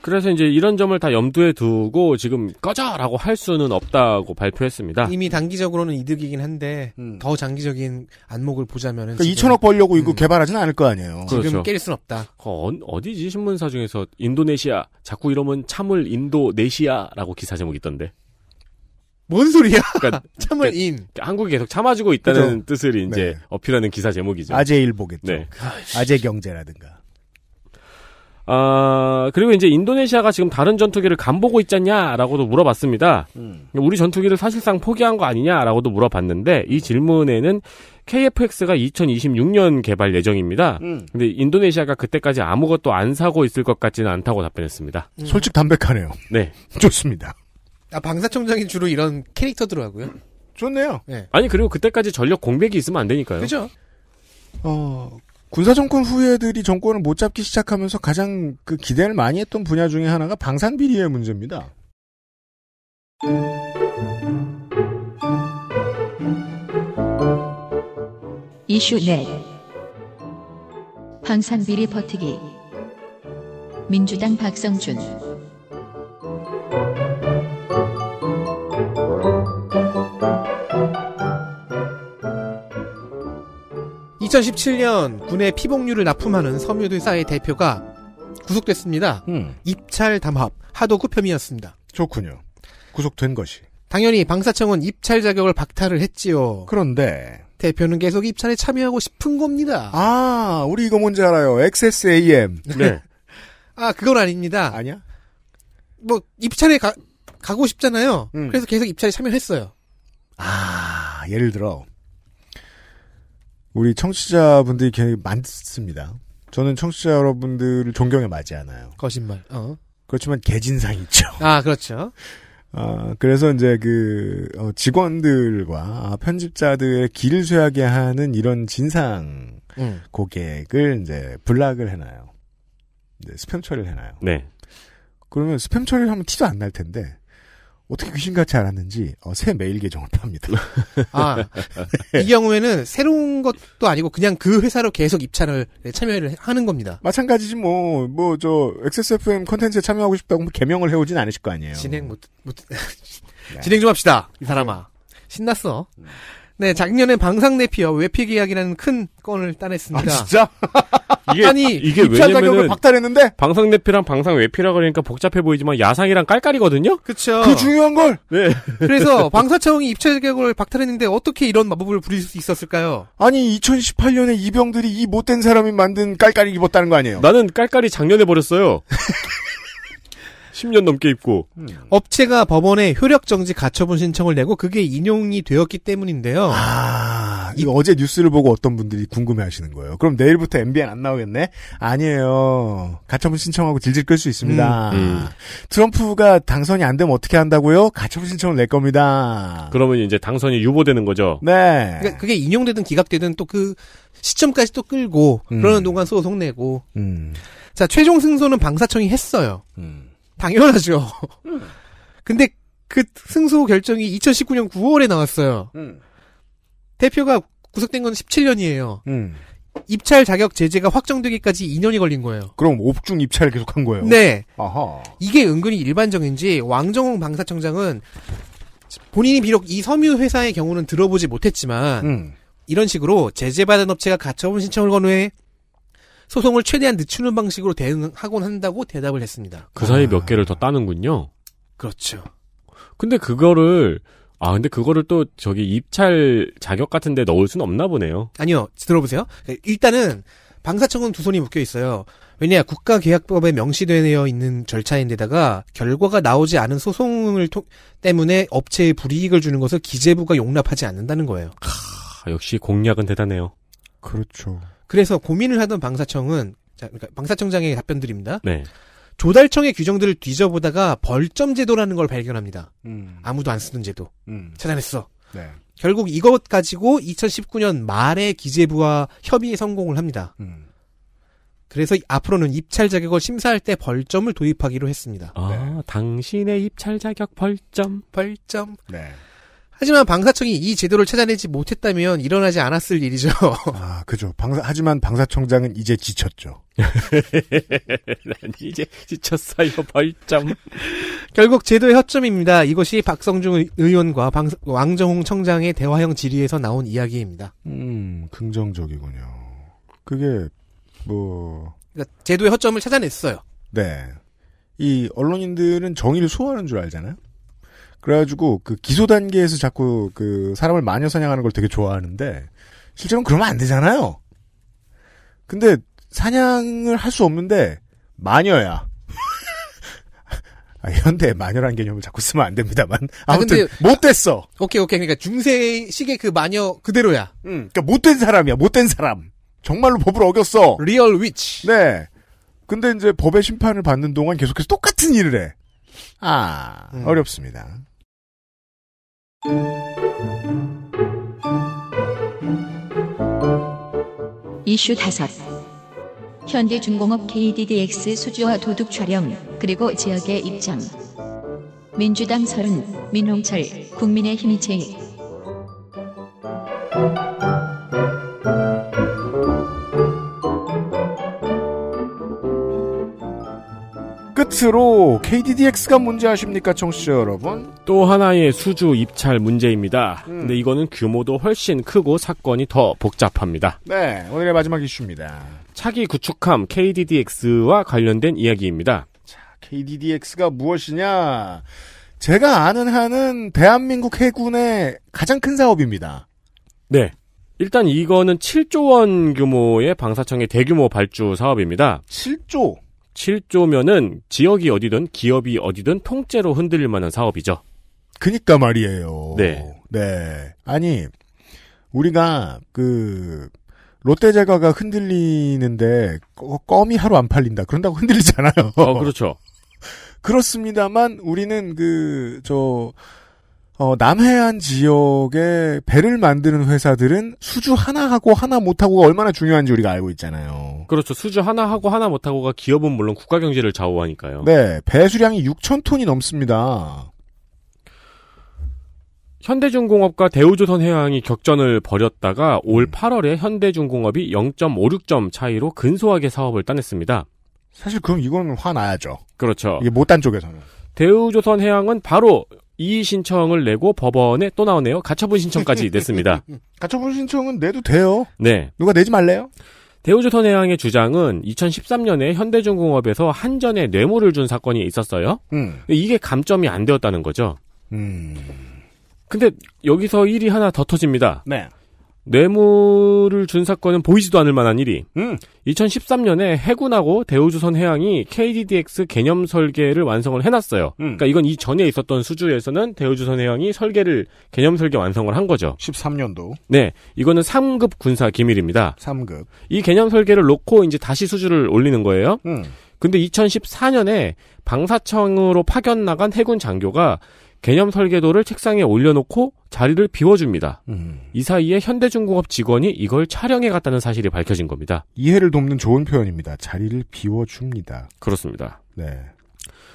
그래서 이제 이런 점을 다 염두에 두고 지금 꺼져라고 할 수는 없다고 발표했습니다. 이미 단기적으로는 이득이긴 한데 음. 더 장기적인 안목을 보자면 그러니까 2천억 벌려고 이거 음. 개발하진 않을 거 아니에요. 지금 그렇죠. 깰 수는 없다. 어, 어디지 신문사 중에서 인도네시아 자꾸 이러면 참을 인도네시아라고 기사 제목이 있던데. 뭔 소리야? 그러니까 참을 그러니까 인. 한국이 계속 참아주고 있다는 그죠? 뜻을 이제 네. 어필하는 기사 제목이죠. 아재 일보겠죠. 네. 아재 경제라든가. 아, 그리고 이제 인도네시아가 지금 다른 전투기를 간보고 있잖냐라고도 물어봤습니다. 음. 우리 전투기를 사실상 포기한 거 아니냐라고도 물어봤는데 이 질문에는 KFX가 2026년 개발 예정입니다. 음. 근데 인도네시아가 그때까지 아무것도 안 사고 있을 것 같지는 않다고 답변했습니다. 음. 솔직 담백하네요. 네. 좋습니다. 아, 방사청장이 주로 이런 캐릭터들 하고요. 좋네요. 네. 아니 그리고 그때까지 전력 공백이 있으면 안 되니까요. 그죠? 어 군사 정권 후예들이 정권을 못 잡기 시작하면서 가장 그 기대를 많이 했던 분야 중에 하나가 방산 비리의 문제입니다. 이슈 넷 방산 비리 버티기 민주당 박성준 2017년 군의 피복류를 납품하는 섬유들사의 대표가 구속됐습니다. 음. 입찰 담합 하도구 폄이였습니다 좋군요. 구속된 것이. 당연히 방사청은 입찰 자격을 박탈을 했지요. 그런데 대표는 계속 입찰에 참여하고 싶은 겁니다. 아, 우리 이거 뭔지 알아요. XSAM. 네. 아, 그건 아닙니다. 아니야? 뭐 입찰에 가, 가고 싶잖아요. 음. 그래서 계속 입찰에 참여했어요. 아, 예를 들어 우리 청취자분들이 굉장히 많습니다. 저는 청취자 여러분들을 존경에 맞지 않아요. 거짓말. 어. 그렇지만 개진상이 있죠. 아, 그렇죠. 아, 그래서 이제 그 어, 직원들과 편집자들의 길을 쇠하게 하는 이런 진상 음. 고객을 이제 블락을 해놔요. 스팸 처리를 해놔요. 네. 그러면 스팸 처리를 하면 티도 안 날 텐데 어떻게 귀신같이 알았는지 어, 새 메일 계정을 팝니다. 아, 예. 이 경우에는 새로운 것도 아니고 그냥 그 회사로 계속 입찰을 네, 참여를 하는 겁니다. 마찬가지지 뭐 뭐저 XSFM 컨텐츠에 참여하고 싶다고 뭐 개명을 해오진 않으실 거 아니에요. 진행 못, 못 네. 진행 좀 합시다 이 사람아 신났어. 음. 네, 작년에 방상내피와 외피 계약이라는 큰 건을 따냈습니다. 아, 진짜? 이게, 아니, 이게 입찰 자격을 박탈했는데? 방상내피랑 방상외피라 그러니까 복잡해 보이지만 야상이랑 깔깔이거든요? 그쵸. 그 중요한 걸! 네. 그래서 방사청이 입찰 자격을 박탈했는데 어떻게 이런 마법을 부릴 수 있었을까요? 아니, 2018년에 이병들이 이 못된 사람이 만든 깔깔이 입었다는 거 아니에요? 나는 깔깔이 작년에 버렸어요. 10년 넘게 입고. 음. 업체가 법원에 효력정지 가처분 신청을 내고 그게 인용이 되었기 때문인데요. 아, 이 어제 뉴스를 보고 어떤 분들이 궁금해 하시는 거예요. 그럼 내일부터 MBN 안 나오겠네? 아니에요. 가처분 신청하고 질질 끌 수 있습니다. 음. 음. 트럼프가 당선이 안 되면 어떻게 한다고요? 가처분 신청을 낼 겁니다. 그러면 이제 당선이 유보되는 거죠? 네. 그러니까 그게 인용되든 기각되든 또 그 시점까지 또 끌고 음. 그러는 동안 소송 내고. 음. 자, 최종 승소는 방사청이 했어요. 음. 당연하죠. 음. 근데 그 승소 결정이 2019년 9월에 나왔어요. 음. 대표가 구속된 건 17년이에요. 음. 입찰 자격 제재가 확정되기까지 2년이 걸린 거예요. 그럼 옥중 입찰을 계속한 거예요? 네. 아하. 이게 은근히 일반적인지 왕정홍 방사청장은 본인이 비록 이 섬유 회사의 경우는 들어보지 못했지만 음. 이런 식으로 제재받은 업체가 가처분 신청을 건 후에 소송을 최대한 늦추는 방식으로 대응하곤 한다고 대답을 했습니다. 그 사이 아... 몇 개를 더 따는군요. 그렇죠. 근데 그거를 아 근데 그거를 또 저기 입찰 자격 같은데 넣을 수는 없나 보네요. 아니요, 들어보세요. 일단은 방사청은 두 손이 묶여 있어요. 왜냐 국가계약법에 명시되어 있는 절차인데다가 결과가 나오지 않은 소송을 통, 때문에 업체에 불이익을 주는 것을 기재부가 용납하지 않는다는 거예요. 하, 아, 역시 공약은 대단해요. 그렇죠. 그래서 고민을 하던 방사청은 자, 그러니까 방사청장의 답변 드립니다. 네. 조달청의 규정들을 뒤져보다가 벌점 제도라는 걸 발견합니다. 음. 아무도 안 쓰는 제도. 음. 찾아냈어. 네. 결국 이것 가지고 2019년 말에 기재부와 협의에 성공을 합니다. 음. 그래서 앞으로는 입찰 자격을 심사할 때 벌점을 도입하기로 했습니다. 아, 네. 당신의 입찰 자격 벌점. 벌점. 네. 하지만 방사청이 이 제도를 찾아내지 못했다면 일어나지 않았을 일이죠. 아, 그죠. 방사, 하지만 방사청장은 이제 지쳤죠. 난 이제 지쳤어요, 벌점. 결국 제도의 허점입니다. 이것이 박성중 의원과 방, 왕정홍 청장의 대화형 질의에서 나온 이야기입니다. 음, 긍정적이군요. 그게, 뭐. 그러니까 제도의 허점을 찾아냈어요. 네. 이 언론인들은 정의를 소화하는 줄 알잖아요. 그래가지고 그 기소 단계에서 자꾸 그 사람을 마녀 사냥하는 걸 되게 좋아하는데 실제로는 그러면 안 되잖아요. 근데 사냥을 할 수 없는데 마녀야. 아, 현대 마녀란 개념을 자꾸 쓰면 안 됩니다만 아무튼 아, 근데, 못 됐어. 아, 오케이 오케이 그러니까 중세식의 그 마녀 그대로야. 응, 음, 그러니까 못 된 사람이야 못 된 사람. 정말로 법을 어겼어. 리얼 위치. 네. 근데 이제 법의 심판을 받는 동안 계속해서 똑같은 일을 해. 아, 음. 어렵습니다. 이슈 다섯 현대중공업 KDDX 수주와 도둑 촬영 그리고 지역의 입장 민주당 서른 민홍철 국민의힘 이채희 끝으로 KDDX가 문제 아십니까, 청취자 여러분? 또 하나의 수주 입찰 문제입니다. 음. 근데 이거는 규모도 훨씬 크고 사건이 더 복잡합니다. 네, 오늘의 마지막 이슈입니다. 차기 구축함 KDDX와 관련된 이야기입니다. 자, KDDX가 무엇이냐? 제가 아는 한은 대한민국 해군의 가장 큰 사업입니다. 네. 일단 이거는 7조 원 규모의 방사청의 대규모 발주 사업입니다. 7조? 7조면은 지역이 어디든 기업이 어디든 통째로 흔들릴 만한 사업이죠. 그니까 말이에요. 네. 네. 아니, 우리가 그, 롯데제과가 흔들리는데 껌이 하루 안 팔린다. 그런다고 흔들리잖아요. 어, 그렇죠. 그렇습니다만 우리는 그, 저, 어, 남해안 지역에 배를 만드는 회사들은 수주 하나하고 하나 못하고가 얼마나 중요한지 우리가 알고 있잖아요. 그렇죠. 수주 하나하고 하나 못하고가 기업은 물론 국가 경제를 좌우하니까요. 네. 배수량이 6천 톤이 넘습니다. 현대중공업과 대우조선해양이 격전을 벌였다가 올 8월에 음. 현대중공업이 0.56점 차이로 근소하게 사업을 따냈습니다. 사실 그럼 이건 화나야죠. 그렇죠. 이게 못단 쪽에서는. 대우조선해양은 바로 이의 신청을 내고 법원에 또 나오네요. 가처분 신청까지 냈습니다. 가처분 신청은 내도 돼요. 네. 누가 내지 말래요? 대우조선해양의 주장은 2013년에 현대중공업에서 한전에 뇌물을 준 사건이 있었어요. 음. 이게 감점이 안 되었다는 거죠. 음. 근데 여기서 일이 하나 더 터집니다. 네. 뇌물을 준 사건은 보이지도 않을 만한 일이 음. 2013년에 해군하고 대우조선 해양이 KDDX 개념 설계를 완성을 해놨어요. 음. 그러니까 이건 이 전에 있었던 수주에서는 대우조선 해양이 설계를 개념 설계 완성을 한 거죠. 13년도. 네, 이거는 3급 군사 기밀입니다. 3급. 이 개념 설계를 놓고 이제 다시 수주를 올리는 거예요. 음. 근데 2014년에 방사청으로 파견 나간 해군 장교가 개념 설계도를 책상에 올려놓고 자리를 비워줍니다. 음. 이 사이에 현대중공업 직원이 이걸 촬영해 갔다는 사실이 밝혀진 겁니다. 이해를 돕는 좋은 표현입니다. 자리를 비워줍니다. 그렇습니다. 네.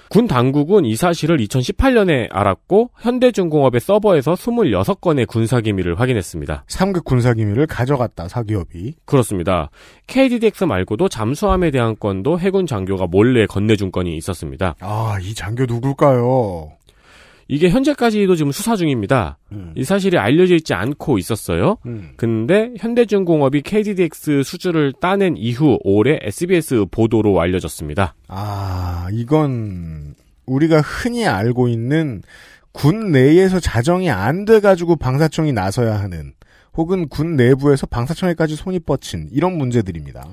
군 당국은 이 사실을 2018년에 알았고 현대중공업의 서버에서 26건의 군사기밀을 확인했습니다. 3급 군사기밀을 가져갔다 사기업이. 그렇습니다. KDDX 말고도 잠수함에 대한 건도 해군 장교가 몰래 건네준 건이 있었습니다. 아, 이 장교 누굴까요? 이게 현재까지도 지금 수사 중입니다. 음. 이 사실이 알려져 있지 않고 있었어요. 음. 근데 현대중공업이 KDDX 수주를 따낸 이후 올해 SBS 보도로 알려졌습니다. 아, 이건 우리가 흔히 알고 있는 군 내에서 자정이 안 돼가지고 방사청이 나서야 하는 혹은 군 내부에서 방사청에까지 손이 뻗친 이런 문제들입니다.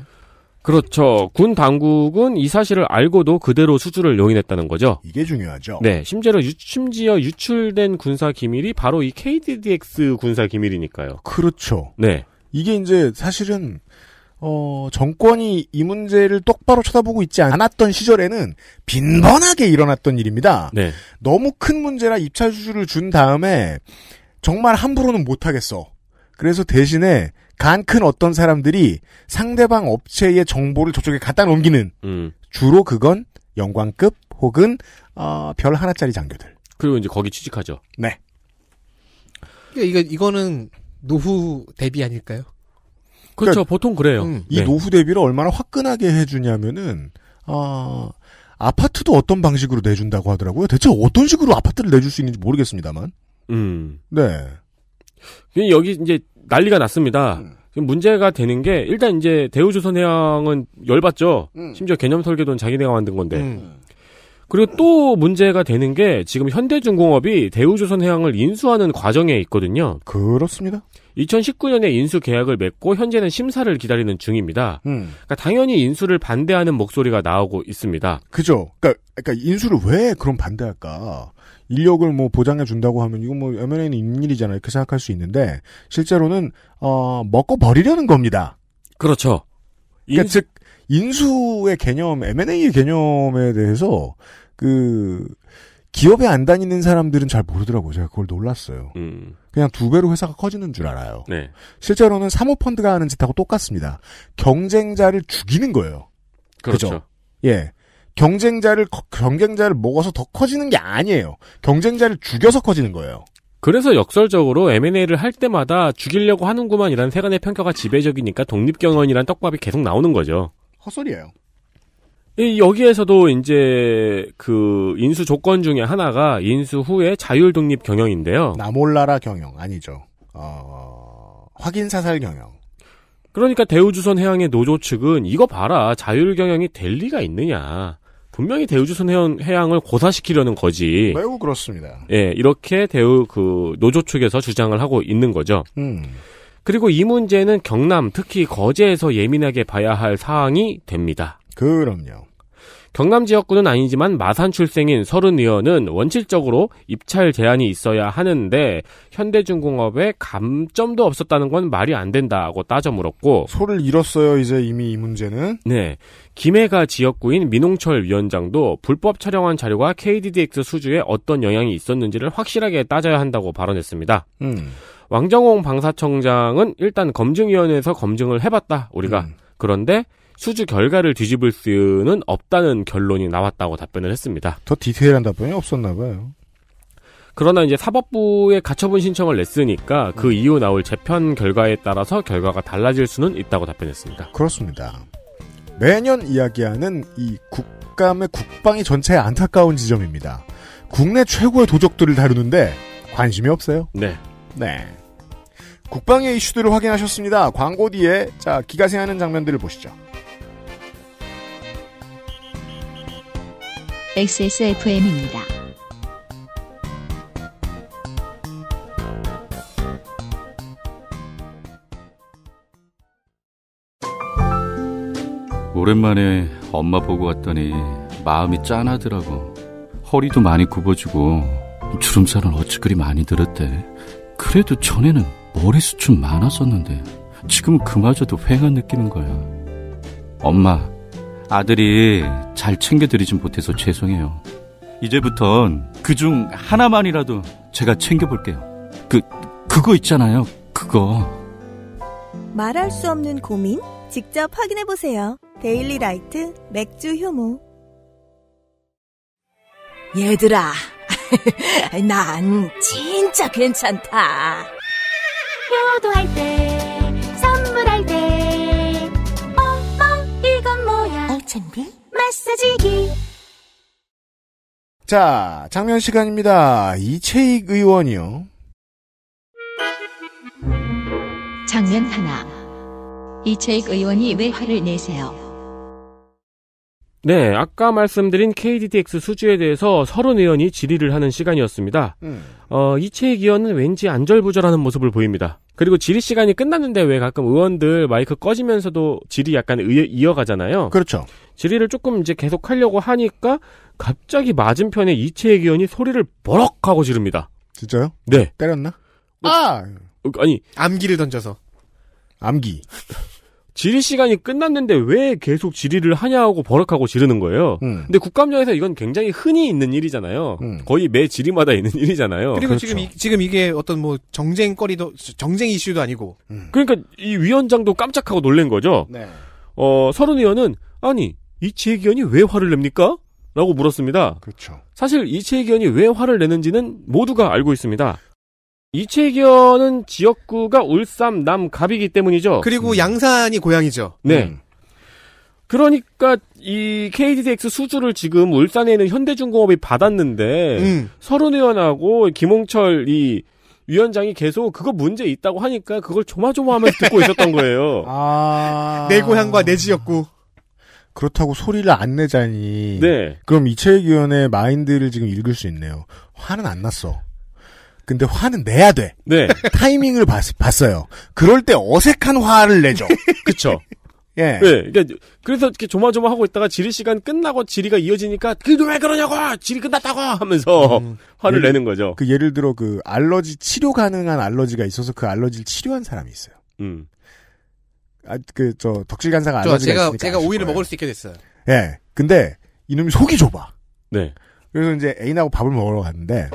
그렇죠. 군 당국은 이 사실을 알고도 그대로 수주를 용인했다는 거죠. 이게 중요하죠. 네, 심지어, 유, 심지어 유출된 군사 기밀이 바로 이 KDDX 군사 기밀이니까요. 그렇죠. 네. 이게 이제 사실은 어, 정권이 이 문제를 똑바로 쳐다보고 있지 않았던 시절에는 빈번하게 일어났던 일입니다. 네. 너무 큰 문제라 입찰 수주를 준 다음에 정말 함부로는 못하겠어. 그래서 대신에 간큰 어떤 사람들이 상대방 업체의 정보를 저쪽에 갖다 넘기는 음. 주로 그건 영광급 혹은 어, 별 하나짜리 장교들. 그리고 이제 거기 취직하죠. 네. 그러니까 이거 이거는 노후 대비 아닐까요? 그렇죠. 그러니까, 보통 그래요. 음, 이 네. 노후 대비를 얼마나 화끈하게 해주냐면은 어, 아파트도 어떤 방식으로 내준다고 하더라고요. 대체 어떤 식으로 아파트를 내줄 수 있는지 모르겠습니다만. 음. 네. 여기 이제 난리가 났습니다. 음. 문제가 되는 게 일단 이제 대우조선해양은 열받죠. 음. 심지어 개념 설계도는 자기네가 만든 건데. 음. 그리고 또 문제가 되는 게 지금 현대중공업이 대우조선해양을 인수하는 과정에 있거든요. 그렇습니다. 2019년에 인수 계약을 맺고 현재는 심사를 기다리는 중입니다. 음. 그러니까 당연히 인수를 반대하는 목소리가 나오고 있습니다. 그죠. 그러니까, 그러니까 인수를 왜 그럼 반대할까? 인력을 뭐 보장해 준다고 하면 이건 뭐 M&A는 인일이잖아요. 이렇게 생각할 수 있는데 실제로는 어 먹고 버리려는 겁니다. 그렇죠. 그러니까 인즉 인수의 개념, M&A의 개념에 대해서 그 기업에 안 다니는 사람들은 잘 모르더라고요. 제가 그걸 놀랐어요. 음. 그냥 두 배로 회사가 커지는 줄 알아요. 네. 실제로는 사모펀드가 하는 짓하고 똑같습니다. 경쟁자를 죽이는 거예요. 그렇죠. 그죠? 예. 경쟁자를 경쟁자를 먹어서 더 커지는 게 아니에요. 경쟁자를 죽여서 커지는 거예요. 그래서 역설적으로 M&A를 할 때마다 죽이려고 하는구만이라 세간의 평가가 지배적이니까 독립경영이란 떡밥이 계속 나오는 거죠. 헛소리예요. 여기에서도 이제 그 인수 조건 중에 하나가 인수 후에 자율 독립 경영인데요. 나 몰라라 경영 아니죠. 어... 확인 사살 경영. 그러니까 대우주선해양의 노조 측은 이거 봐라 자율 경영이 될 리가 있느냐. 분명히 대우조선 해양, 해양을 고사시키려는 거지. 매우 그렇습니다. 예, 이렇게 대우 그 노조 측에서 주장을 하고 있는 거죠. 음. 그리고 이 문제는 경남, 특히 거제에서 예민하게 봐야 할 사항이 됩니다. 그럼요. 경남 지역구는 아니지만 마산 출생인 서른 의원은 원칙적으로 입찰 제한이 있어야 하는데 현대중공업에 감점도 없었다는 건 말이 안 된다고 따져 물었고 소를 잃었어요 이제 이미 이 문제는 네 김해가 지역구인 민홍철 위원장도 불법 촬영한 자료가 KDDX 수주에 어떤 영향이 있었는지를 확실하게 따져야 한다고 발언했습니다. 음. 왕정홍 방사청장은 일단 검증위원회에서 검증을 해봤다 우리가 음. 그런데 수주 결과를 뒤집을 수는 없다는 결론이 나왔다고 답변을 했습니다. 더 디테일한 답변이 없었나 봐요. 그러나 이제 사법부에 가처분 신청을 냈으니까 그 음. 이후 나올 재편 결과에 따라서 결과가 달라질 수는 있다고 답변했습니다. 그렇습니다. 매년 이야기하는 이 국감의 국방이 전체의 안타까운 지점입니다. 국내 최고의 도적들을 다루는데 관심이 없어요. 네. 네. 국방의 이슈들을 확인하셨습니다. 광고 뒤에 자기가생하는 장면들을 보시죠. XSFM입니다. 오랜만에 엄마 보고 왔더니 마음이 짠하더라고. 허리도 많이 굽어지고 주름살은 어찌 그리 많이 들었대. 그래도 전에는 머리숱 좀 많았었는데 지금은 그마저도 휑한 느끼는 거야. 엄마 아들이 잘 챙겨드리지 못해서 죄송해요. 이제부턴 그중 하나만이라도 제가 챙겨볼게요. 그, 그거 있잖아요. 그거. 말할 수 없는 고민? 직접 확인해보세요. 데일리 라이트 맥주 효모. 얘들아, 난 진짜 괜찮다. 효도할 때, 선물할 때, 사춘기 마사지기 자 장면 시간입니다. 이채익 의원이요. 장면 하나 이채익 의원이 왜 화를 내세요? 네, 아까 말씀드린 KDDX 수주에 대해서 서른 의원이 질의를 하는 시간이었습니다. 음. 어, 이채익 의원은 왠지 안절부절하는 모습을 보입니다. 그리고 질의 시간이 끝났는데 왜 가끔 의원들 마이크 꺼지면서도 질의 약간 의, 이어가잖아요. 그렇죠. 질의를 조금 이제 계속 하려고 하니까 갑자기 맞은편에 이채익 의원이 소리를 버럭 하고 지릅니다. 진짜요? 네. 때렸나? 어, 아! 아니. 암기를 던져서. 암기. 질의 시간이 끝났는데 왜 계속 질의를 하냐고 버럭하고 지르는 거예요. 음. 근데 국감장에서 이건 굉장히 흔히 있는 일이잖아요. 음. 거의 매 질의마다 있는 일이잖아요. 그리고 그렇죠. 지금 이, 지금 이게 어떤 뭐 정쟁거리도 정쟁 이슈도 아니고. 음. 그러니까 이 위원장도 깜짝하고 놀란 거죠. 네. 어, 서른 의원은 아니 이치의견이 왜 화를 냅니까? 라고 물었습니다. 그렇죠. 사실 이치의견이 왜 화를 내는지는 모두가 알고 있습니다. 이채견은 지역구가 울산 남갑이기 때문이죠. 그리고 음. 양산이 고향이죠. 네. 음. 그러니까 이 KDDX 수주를 지금 울산에 있는 현대중공업이 받았는데 음. 서른 의원하고 김홍철 이 위원장이 계속 그거 문제 있다고 하니까 그걸 조마조마하면서 듣고 있었던 거예요. 아... 내 고향과 내 지역구. 그렇다고 소리를 안 내자니. 네. 그럼 이채익 의원의 마인드를 지금 읽을 수 있네요. 화는 안 났어. 근데 화는 내야 돼. 네. 타이밍을 봤, 봤어요. 그럴 때 어색한 화를 내죠. 그쵸. 예. 네. 그러니까 그래서 이렇게 조마조마하고 있다가 지리 시간 끝나고 지리가 이어지니까 그왜 그러냐고 지리 끝났다고 하면서 음, 화를 예를, 내는 거죠. 그 예를 들어 그 알러지 치료 가능한 알러지가 있어서 그 알러지를 치료한 사람이 있어요. 음. 아 그 저 덕질 간사가 알러지가 제가, 있으니까 제가 오이를 거예요. 먹을 수 있게 됐어요. 예. 근데 이놈이 속이 좁아. 네. 그래서 이제 애인하고 밥을 먹으러 갔는데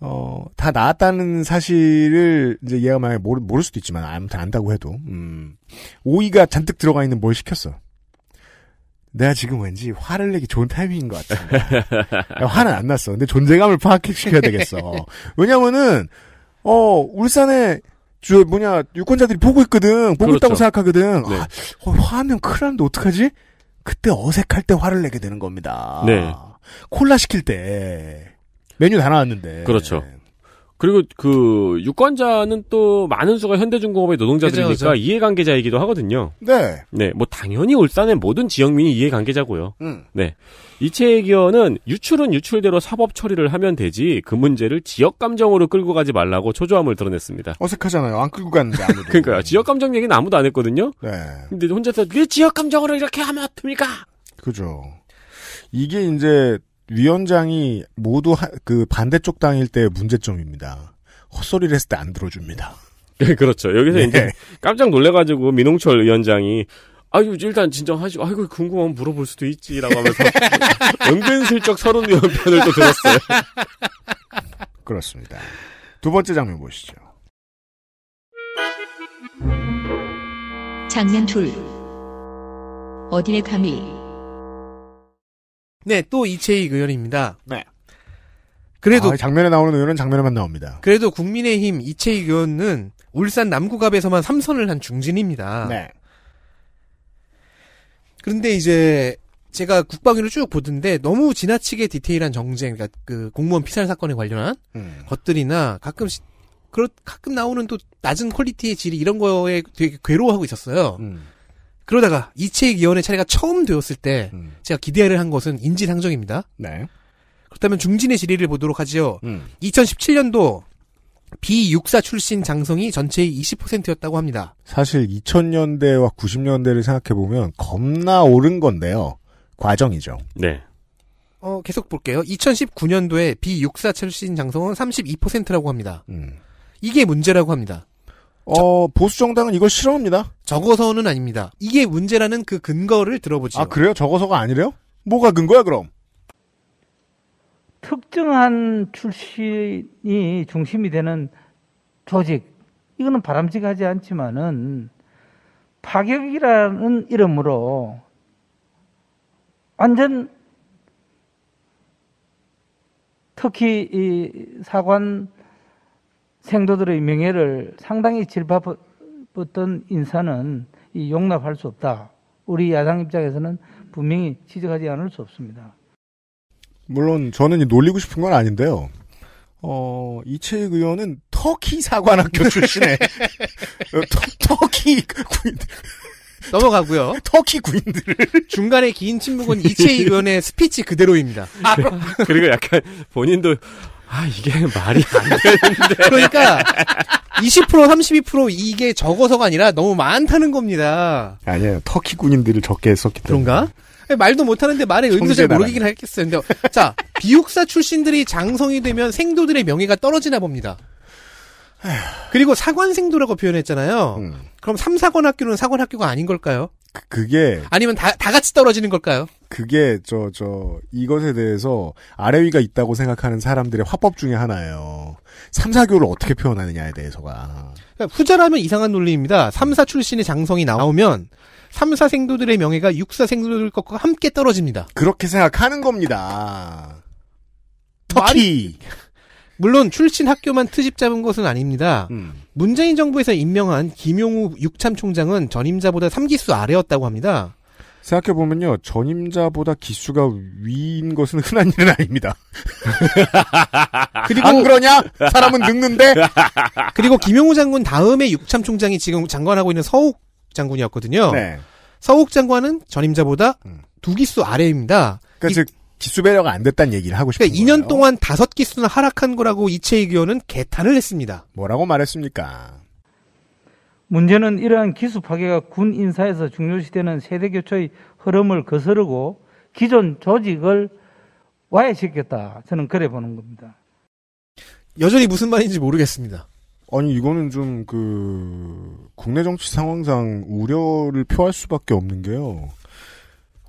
어, 다 나았다는 사실을 이제 얘가 만약에 모르, 모를 수도 있지만 아무튼 안다고 해도 음, 오이가 잔뜩 들어가 있는 뭘 시켰어. 내가 지금 왠지 화를 내기 좋은 타이밍인 것 같아. 화는 안 났어. 근데 존재감을 파악시켜야 되겠어. 왜냐면은 어 울산에 주 뭐냐 유권자들이 보고 있거든. 보고 그렇죠. 있다고 생각하거든. 네. 아, 어, 화하면 큰일 났는데 어떡하지? 그때 어색할 때 화를 내게 되는 겁니다. 네. 콜라 시킬 때 메뉴 다 나왔는데. 그렇죠. 그리고 그 유권자는 또 많은 수가 현대중공업의 노동자들이니까 그렇죠, 그렇죠. 이해관계자이기도 하거든요. 네. 네, 뭐 당연히 울산의 모든 지역민이 이해관계자고요. 음. 네. 이체의견은 유출은 유출대로 사법 처리를 하면 되지 그 문제를 지역 감정으로 끌고 가지 말라고 초조함을 드러냈습니다. 어색하잖아요. 안 끌고 갔는데 아무도. 그러니까 지역 감정 얘기는 아무도 안 했거든요. 네. 근데 혼자서 왜 그 지역 감정으로 이렇게 하면 됩니까? 그죠. 이게 이제 위원장이 모두 하, 그 반대쪽 당일 때 문제점입니다. 헛소리를 했을 때 안 들어줍니다. 네, 그렇죠. 여기서 네. 이제 깜짝 놀래가지고 민홍철 위원장이 아유 일단 진정하시고 아이고 궁금하면 물어볼 수도 있지라고 하면서 은근슬쩍 서른 위원 편을 또 들었어요. 그렇습니다. 두 번째 장면 보시죠. 장면 둘 어디에 감히 네, 또 이채익 의원입니다. 네. 그래도 아, 장면에 나오는 의원은 장면에만 나옵니다. 그래도 국민의힘 이채익 의원은 울산 남구갑에서만 삼선을한 중진입니다. 네. 그런데 이제 제가 국방위를 쭉 보던데 너무 지나치게 디테일한 정쟁, 그러니까 그 공무원 피살 사건에 관련한 음. 것들이나 가끔씩 그렇 가끔 나오는 또 낮은 퀄리티의 질이 이런 거에 되게 괴로워하고 있었어요. 음. 그러다가 이책위원회 차례가 처음 되었을 때 음. 제가 기대를 한 것은 인지상정입니다. 네. 그렇다면 중진의 질의를 보도록 하지요. 음. 2017년도 비육사 출신 장성이 전체의 20%였다고 합니다. 사실 2000년대와 90년대를 생각해보면 겁나 오른 건데요. 과정이죠. 네. 어, 계속 볼게요. 2019년도에 비육사 출신 장성은 32%라고 합니다. 음. 이게 문제라고 합니다. 어, 보수 정당은 이걸 싫어합니다. 적어서는 아닙니다. 이게 문제라는 그 근거를 들어보죠. 아, 그래요? 적어서가 아니래요? 뭐가 근거야, 그럼? 특정한 출신이 중심이 되는 조직, 이거는 바람직하지 않지만은, 파격이라는 이름으로 완전 특히 이 사관 생도들의 명예를 상당히 질파했던 인사는 용납할 수 없다. 우리 야당 입장에서는 분명히 지적하지 않을 수 없습니다. 물론 저는 놀리고 싶은 건 아닌데요. 어, 이채익 의원은 터키 사관학교 출신의 터, 터키 군인들 넘어가고요. 터키 군인들 중간에 긴 침묵은 이채익 의원의 스피치 그대로입니다. 아, 그리고 약간 본인도 아, 이게 말이 안 되는데. 그러니까 20% 32% 이게 적어서가 아니라 너무 많다는 겁니다. 아니에요. 터키 군인들을 적게 했었기 때문에. 그런가? 말도 못하는데 말의 의미도 잘 모르긴 했겠어요 근데 자 비육사 출신들이 장성이 되면 생도들의 명예가 떨어지나 봅니다. 그리고 사관생도라고 표현했잖아요. 음. 그럼 삼사관 학교는 사관 학교가 아닌 걸까요? 그게 아니면 다 다 같이 떨어지는 걸까요? 그게 저 저 이것에 대해서 아래 위가 있다고 생각하는 사람들의 화법 중에 하나예요. 3, 사교를 어떻게 표현하느냐에 대해서가. 그러니까 후자라면 이상한 논리입니다. 3, 사 출신의 장성이 나오면 3, 사 생도들의 명예가 6, 사 생도들 것과 함께 떨어집니다. 그렇게 생각하는 겁니다. 터키. 물론 출신 학교만 트집 잡은 것은 아닙니다. 음. 문재인 정부에서 임명한 김용우 육참 총장은 전임자보다 3기수 아래였다고 합니다. 생각해보면요, 전임자보다 기수가 위인 것은 흔한 일은 아닙니다. 그리고. 안 그러냐? 사람은 늙는데? 그리고 김용우 장군 다음에 육참 총장이 지금 장관하고 있는 서욱 장군이었거든요. 네. 서욱 장관은 전임자보다 음. 두 기수 아래입니다. 그러니까 이, 즉, 기수 배려가 안 됐다는 얘기를 하고 싶어요. 그러니까 2년 동안 다섯 기수는 하락한 거라고 이채익 의원은 개탄을 했습니다. 뭐라고 말했습니까? 문제는 이러한 기수 파괴가 군 인사에서 중요시되는 세대 교체의 흐름을 거스르고 기존 조직을 와해시켰다. 저는 그래 보는 겁니다. 여전히 무슨 말인지 모르겠습니다. 아니 이거는 좀 그 국내 정치 상황상 우려를 표할 수밖에 없는 게요.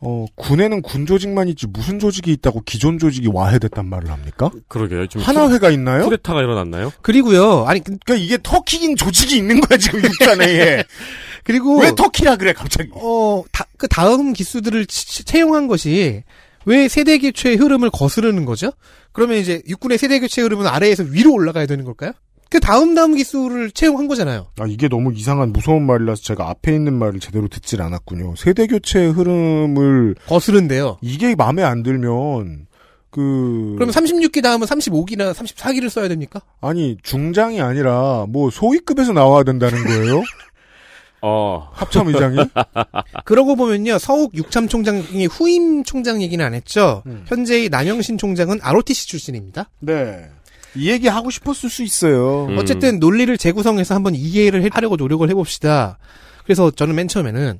어, 군에는 군 조직만 있지 무슨 조직이 있다고 기존 조직이 와해됐단 말을 합니까? 그러게요. 하나회가 있나요? 쿠데타가 일어났나요? 그리고요. 아니 그, 러니까 이게 터키인 조직이 있는 거야 지금 육간에. 그리고 왜 터키라 그래 갑자기? 어, 다, 그 다음 기수들을 치, 채용한 것이 왜 세대 교체의 흐름을 거스르는 거죠? 그러면 이제 육군의 세대 교체 흐름은 아래에서 위로 올라가야 되는 걸까요? 그 다음 다음 기수를 채용한 거잖아요. 아 이게 너무 이상한 무서운 말이라서 제가 앞에 있는 말을 제대로 듣질 않았군요. 세대 교체 흐름을 거스른데요. 이게 마음에 안 들면 그 그럼 36기 다음은 35기나 34기를 써야 됩니까? 아니 중장이 아니라 뭐 소위급에서 나와야 된다는 거예요. 어. 합참 의장이? 그러고 보면요, 서욱 육참 총장이 후임 총장 얘기는 안 했죠? 음. 현재의 남영신 총장은 ROTC 출신입니다. 네. 이 얘기 하고 싶었을 수 있어요. 음. 어쨌든 논리를 재구성해서 한번 이해를 하려고 노력을 해봅시다. 그래서 저는 맨 처음에는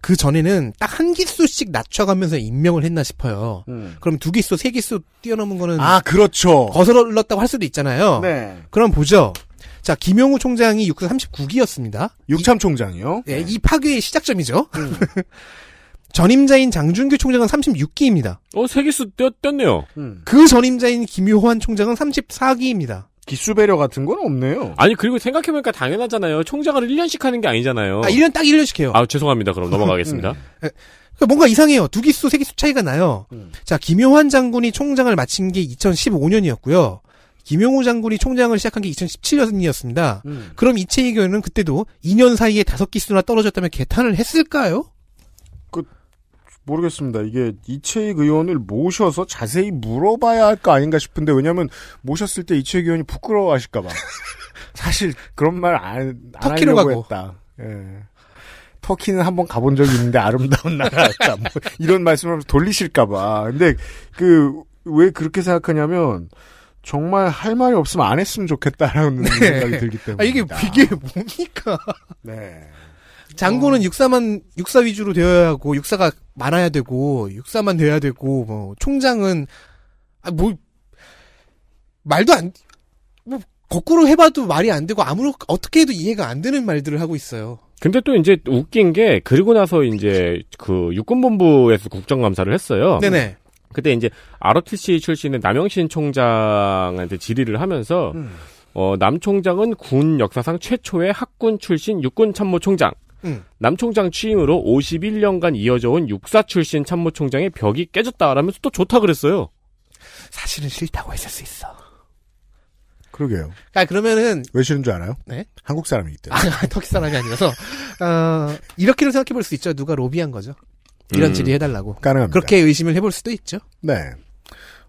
그 전에는 딱 한 기수씩 낮춰가면서 임명을 했나 싶어요. 음. 그럼 두 기수, 세 기수 뛰어넘은 거는 아 그렇죠. 거슬렀다고 할 수도 있잖아요. 네. 그럼 보죠. 자, 김용우 총장이 6 39기였습니다. 육참 총장이요? 네, 네, 이 파괴의 시작점이죠. 음. 전임자인 장준규 총장은 36기입니다. 어, 세기수 뛰었네요 음. 그 전임자인 김효환 총장은 34기입니다. 기수 배려 같은 건 없네요. 아니, 그리고 생각해보니까 당연하잖아요. 총장을 1년씩 하는 게 아니잖아요. 아, 1년 딱 1년씩 해요. 아, 죄송합니다. 그럼 넘어가겠습니다. 음. 음. 그러니까 뭔가 이상해요. 두 기수, 세 기수 차이가 나요. 음. 자, 김효환 장군이 총장을 마친 게 2015년이었고요. 김용호 장군이 총장을 시작한 게 2017년이었습니다. 음. 그럼 이채희 교회는 그때도 2년 사이에 다섯 기수나 떨어졌다면 개탄을 했을까요? 모르겠습니다. 이게 이채익 의원을 모셔서 자세히 물어봐야 할 거 아닌가 싶은데 왜냐하면 모셨을 때 이채익 의원이 부끄러워하실까봐 사실 그런 말 안 안 하려고 가고. 했다. 예. 터키는 한번 가본 적이 있는데 아름다운 나라였다. 뭐 이런 말씀을 하면서 돌리실까봐. 근데 그 왜 그렇게 생각하냐면 정말 할 말이 없으면 안 했으면 좋겠다라는 네. 생각이 들기 때문에. 아, 이게 이게 뭡니까? 네. 장고는 어. 육사만 육사 위주로 되어야 하고 육사가 많아야 되고 육사만 돼야 되고 뭐 총장은 아뭐 말도 안 뭐 거꾸로 해봐도 말이 안 되고 아무로 어떻게 해도 이해가 안 되는 말들을 하고 있어요. 근데 또 이제 웃긴 게 그리고 나서 이제 그 육군본부에서 국정감사를 했어요. 네네. 그때 이제 ROTC 출신의 남영신 총장한테 질의를 하면서 음. 어, 남 총장은 군 역사상 최초의 학군 출신 육군 참모 총장. 음. 남총장 취임으로 51년간 이어져온 육사 출신 참모총장의 벽이 깨졌다라면서 또 좋다 그랬어요. 사실은 싫다고 했을 수 있어. 그러게요. 아, 그러면은. 왜 싫은 줄 알아요? 네? 한국 사람이기 때문에. 아, 터키 사람이 아니라서. 어, 이렇게는 생각해 볼 수 있죠. 누가 로비한 거죠. 이런 음. 질의해달라고. 가능합니다. 그렇게 의심을 해볼 수도 있죠. 네.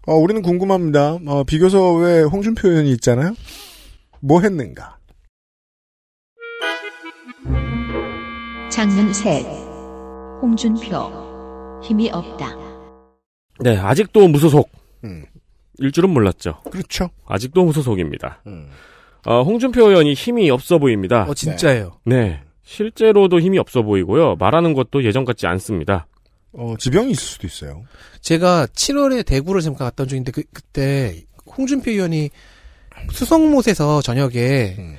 어, 우리는 궁금합니다. 어, 비교서 왜 홍준표 의원이 있잖아요? 뭐 했는가? 장면 셋. 홍준표. 힘이 없다. 네, 아직도 무소속. 음. 일 줄은 몰랐죠. 그렇죠. 아직도 무소속입니다. 음. 어, 홍준표 의원이 힘이 없어 보입니다. 어, 진짜예요. 네. 네. 실제로도 힘이 없어 보이고요. 말하는 것도 예전 같지 않습니다. 어, 지병이 있을 수도 있어요. 제가 7월에 대구를 잠깐 갔던 중인데 그, 그때 홍준표 의원이 수성못에서 저녁에 음.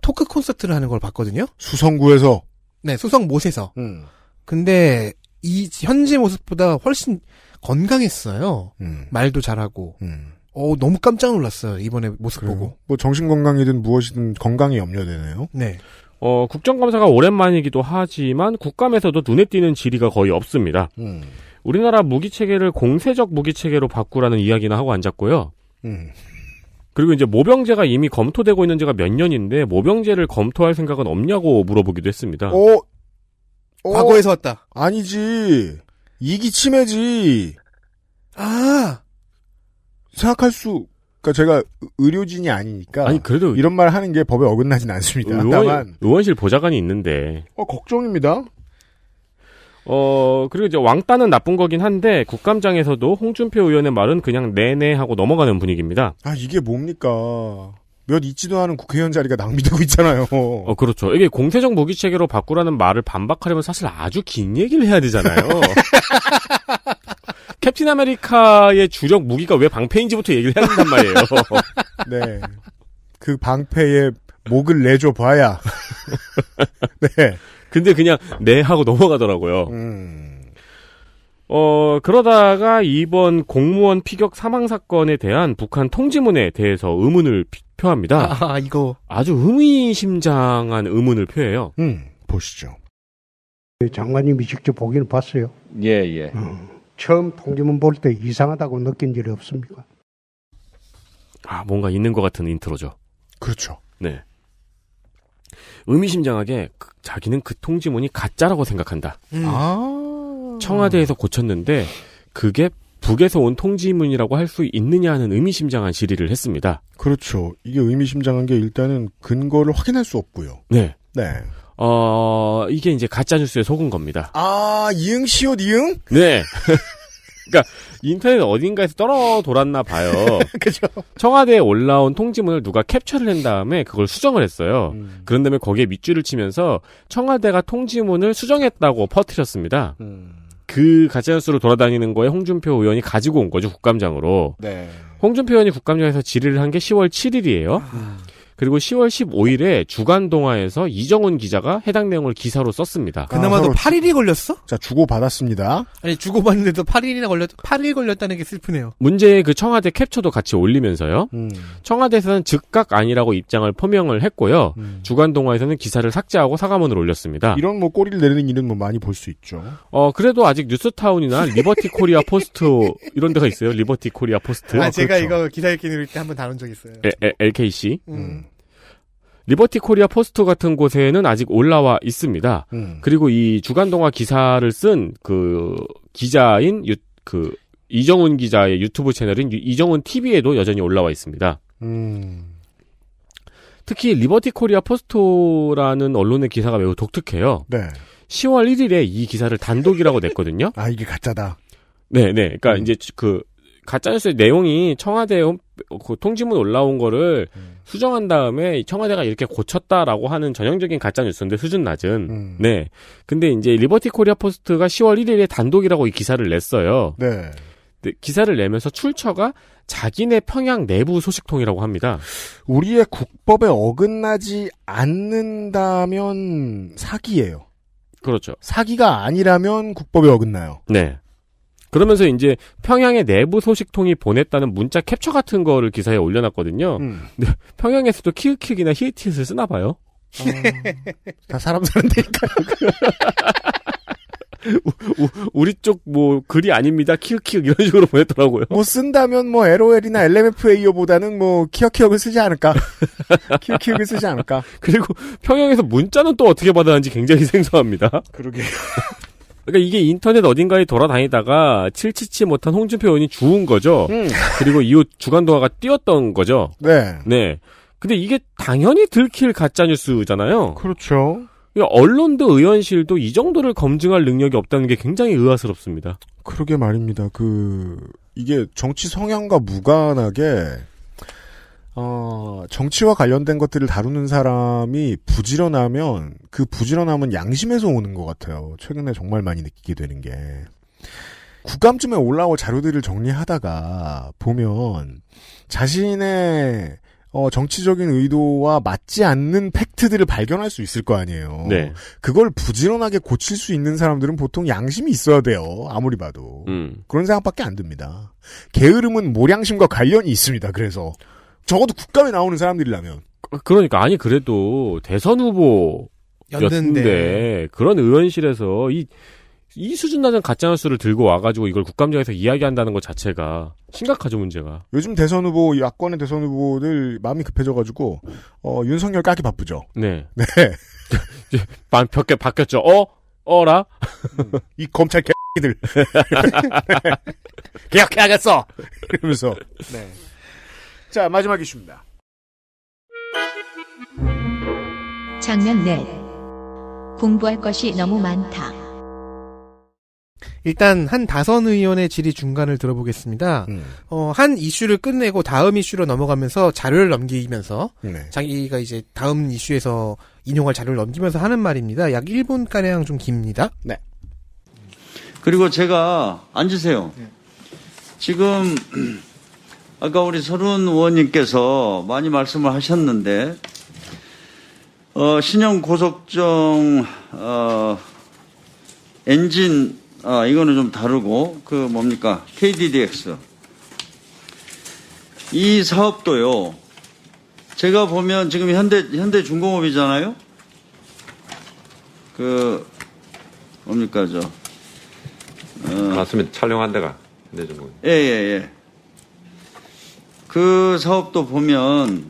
토크 콘서트를 하는 걸 봤거든요. 수성구에서 네, 수성 못에서. 음. 근데 이 현지 모습보다 훨씬 건강했어요. 음. 말도 잘하고. 음. 어 너무 깜짝 놀랐어요 이번에 모습 그래요. 보고. 뭐 정신 건강이든 무엇이든 건강이 염려되네요. 네. 어 국정감사가 오랜만이기도 하지만 국감에서도 눈에 띄는 질의가 거의 없습니다. 음. 우리나라 무기 체계를 공세적 무기 체계로 바꾸라는 이야기나 하고 앉았고요. 음. 그리고 이제 모병제가 이미 검토되고 있는 지가 몇 년인데 모병제를 검토할 생각은 없냐고 물어보기도 했습니다. 어, 어 과거에서 왔다. 아니지. 이기 침해지. 아. 생각할 수 그러니까 제가 의료진이 아니니까 아니 그래도 이런 말 하는 게 법에 어긋나진 않습니다. 의원, 다만 의원실 보좌관이 있는데 어 걱정입니다. 어, 그리고 이제 왕따는 나쁜 거긴 한데 국감장에서도 홍준표 의원의 말은 그냥 내내 하고 넘어가는 분위기입니다. 아, 이게 뭡니까? 몇 있지도 않은 국회의원 자리가 낭비되고 있잖아요. 어, 그렇죠. 이게 공세적 무기 체계로 바꾸라는 말을 반박하려면 사실 아주 긴 얘기를 해야 되잖아요. 캡틴 아메리카의 주력 무기가 왜 방패인지부터 얘기를 해야 된단 말이에요. 네. 그방패에 목을 내줘 봐야. 네. 근데 그냥 네 하고 넘어가더라고요. 음. 어, 그러다가 이번 공무원 피격 사망 사건에 대한 북한 통지문에 대해서 의문을 표합니다. 아, 아, 이거. 아주 의미심장한 의문을 표해요. 음, 보시죠. 그 장관님이 직접 보기는 봤어요. 예, 예. 음, 처음 통지문 볼 때 이상하다고 느낀 일이 없습니까? 아, 뭔가 있는 것 같은 인트로죠. 그렇죠. 네. 의미심장하게 그, 자기는 그 통지문이 가짜라고 생각한다. 음. 아~ 청와대에서 고쳤는데 그게 북에서 온 통지문이라고 할 수 있느냐 는 의미심장한 질의를 했습니다. 그렇죠. 이게 의미심장한 게 일단은 근거를 확인할 수 없고요. 네. 네. 어, 이게 이제 가짜뉴스에 속은 겁니다. 아, 이응, 시옷 이응? 네. 그러니까 인터넷 어딘가에서 떨어 돌았나 봐요. 그죠. 청와대에 올라온 통지문을 누가 캡처를 한 다음에 그걸 수정을 했어요. 음. 그런 다음에 거기에 밑줄을 치면서 청와대가 통지문을 수정했다고 퍼뜨렸습니다. 음. 그 가짜뉴스로 돌아다니는 거에 홍준표 의원이 가지고 온 거죠 국감장으로. 네. 홍준표 의원이 국감장에서 질의를 한 게 10월 7일이에요. 음. 아. 그리고 10월 15일에 주간 동화에서 이정훈 기자가 해당 내용을 기사로 썼습니다. 그나마도 아, 8일이 걸렸어? 자, 주고받았습니다. 아니, 주고받는데도 8일이나 걸렸, 8일 걸렸다는 게 슬프네요. 문제의 그 청와대 캡처도 같이 올리면서요. 음. 청와대에서는 즉각 아니라고 입장을 표명을 했고요. 음. 주간 동화에서는 기사를 삭제하고 사과문을 올렸습니다. 이런 뭐 꼬리를 내리는 일은 뭐 많이 볼 수 있죠. 어, 그래도 아직 뉴스타운이나 리버티 코리아 포스트 이런 데가 있어요. 리버티 코리아 포스트. 아, 아 제가 그렇죠. 이거 기사 읽기 누릴 때 한번 다룬 적 있어요. 에, 에, LKC. 음. 음. 리버티 코리아 포스트 같은 곳에는 아직 올라와 있습니다. 음. 그리고 이 주간 동화 기사를 쓴 그 기자인 유, 그 이정훈 기자의 유튜브 채널인 이정훈 TV에도 여전히 올라와 있습니다. 음. 특히 리버티 코리아 포스트라는 언론의 기사가 매우 독특해요. 네. 10월 1일에 이 기사를 단독이라고 냈거든요. 아 이게 가짜다. 네, 네. 그러니까 음. 이제 그 가짜뉴스의 내용이 청와대 어, 그 통지문 올라온 거를 음. 수정한 다음에 청와대가 이렇게 고쳤다라고 하는 전형적인 가짜 뉴스인데 수준 낮은. 음. 네. 근데 이제 리버티 코리아 포스트가 10월 1일에 단독이라고 이 기사를 냈어요. 네. 기사를 내면서 출처가 자기네 평양 내부 소식통이라고 합니다. 우리의 국법에 어긋나지 않는다면 사기예요. 그렇죠. 사기가 아니라면 국법에 어긋나요. 네. 그러면서 이제 평양의 내부 소식통이 보냈다는 문자 캡처 같은 거를 기사에 올려놨거든요. 음. 근데 평양에서도 키읔킥이나 히읗을 쓰나 봐요. 어... 다 사람 사는 데니까. 우리 쪽 뭐 글이 아닙니다. 키읔키읔 이런 식으로 보냈더라고요. 뭐 쓴다면 뭐 LOL이나 LMFAO보다는 뭐 키읔키읔을 쓰지 않을까. 키읔키읔을 쓰지 않을까. 그리고 평양에서 문자는 또 어떻게 받아는지 굉장히 생소합니다. 그러게요. 그러니까 이게 인터넷 어딘가에 돌아다니다가 칠치치 못한 홍준표 의원이 주운 거죠. 음. 그리고 이웃 주간동화가 뛰었던 거죠. 네. 네. 근데 이게 당연히 들킬 가짜뉴스잖아요. 그렇죠. 그러니까 언론도 의원실도 이 정도를 검증할 능력이 없다는 게 굉장히 의아스럽습니다. 그러게 말입니다. 그, 이게 정치 성향과 무관하게 어, 정치와 관련된 것들을 다루는 사람이 부지런하면 그 부지런함은 양심에서 오는 것 같아요. 최근에 정말 많이 느끼게 되는 게. 국감쯤에 올라올 자료들을 정리하다가 보면 자신의 어, 정치적인 의도와 맞지 않는 팩트들을 발견할 수 있을 거 아니에요. 네. 그걸 부지런하게 고칠 수 있는 사람들은 보통 양심이 있어야 돼요. 아무리 봐도. 음. 그런 생각밖에 안 듭니다. 게으름은 모량심과 관련이 있습니다. 그래서. 적어도 국감에 나오는 사람들이라면. 그러니까 아니 그래도 대선 후보 였는데 그런 의원실에서 이, 이 수준 낮은 가짜뉴스를 들고 와가지고 이걸 국감장에서 이야기한다는 것 자체가 심각하죠 문제가. 요즘 대선 후보 야권의 대선 후보들 마음이 급해져가지고 어, 윤석열 까기 바쁘죠. 네. 네. 벽에 바뀌었죠. 어? 어라? 이 검찰 개들. 개혁해야겠어. 네. 이러면서. 네. 자, 마지막 이슈입니다. 장면 내 공부할 것이 너무 많다. 일단 한 다선 의원의 질의 중간을 들어보겠습니다. 음. 어, 한 이슈를 끝내고 다음 이슈로 넘어가면서 자료를 넘기면서 네. 자기가 이제 다음 이슈에서 인용할 자료를 넘기면서 하는 말입니다. 약 1분 가량 좀 깁니다. 네. 그리고 제가 앉으세요. 네. 지금 아까 우리 서른 의원님께서 많이 말씀을 하셨는데 어, 신형 고속정 어, 엔진 아, 이거는 좀 다르고 그 뭡니까 KDDX 이 사업도요. 제가 보면 지금 현대 현대 중공업이잖아요. 그 뭡니까 저 어, 맞습니다. 촬영한 데가 현대 중공업. 예예 예. 예, 예. 그 사업도 보면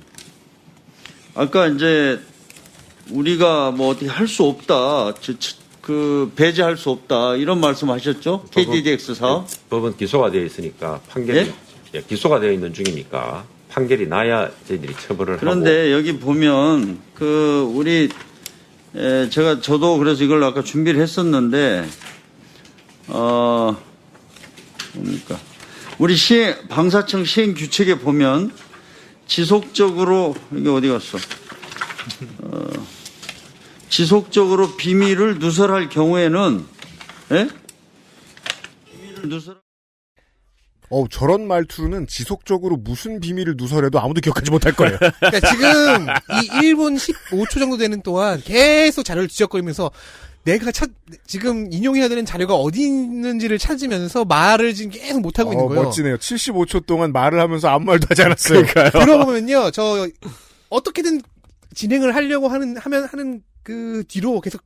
아까 이제 우리가 뭐 어떻게 할 수 없다. 그 배제할 수 없다 이런 말씀하셨죠? KDDX 사업 네, 법은 기소가 되어 있으니까 판결이 예? 예? 기소가 되어 있는 중이니까 판결이 나야 저희들이 처벌을 그런데 하고. 여기 보면 그 우리 에 제가 저도 그래서 이걸 아까 준비를 했었는데 어 뭡니까 우리 시 방사청 시행 규칙에 보면 지속적으로 이게 어디 갔어? 어, 지속적으로 비밀을 누설할 경우에는 예? 비밀을 누설 어 저런 말투는 지속적으로 무슨 비밀을 누설해도 아무도 기억하지 못할 거예요. 그러니까 지금 이 1분 15초 정도 되는 동안 계속 자료를 뒤적거리면서 내가 찾 지금 인용해야 되는 자료가 어디 있는지를 찾으면서 말을 지금 계속 못 하고 어, 있는 거예요. 멋지네요. 75초 동안 말을 하면서 아무 말도 하지 않았어니까요그러면요저 어떻게든 진행을 하려고 하는 하면 하는 그 뒤로 계속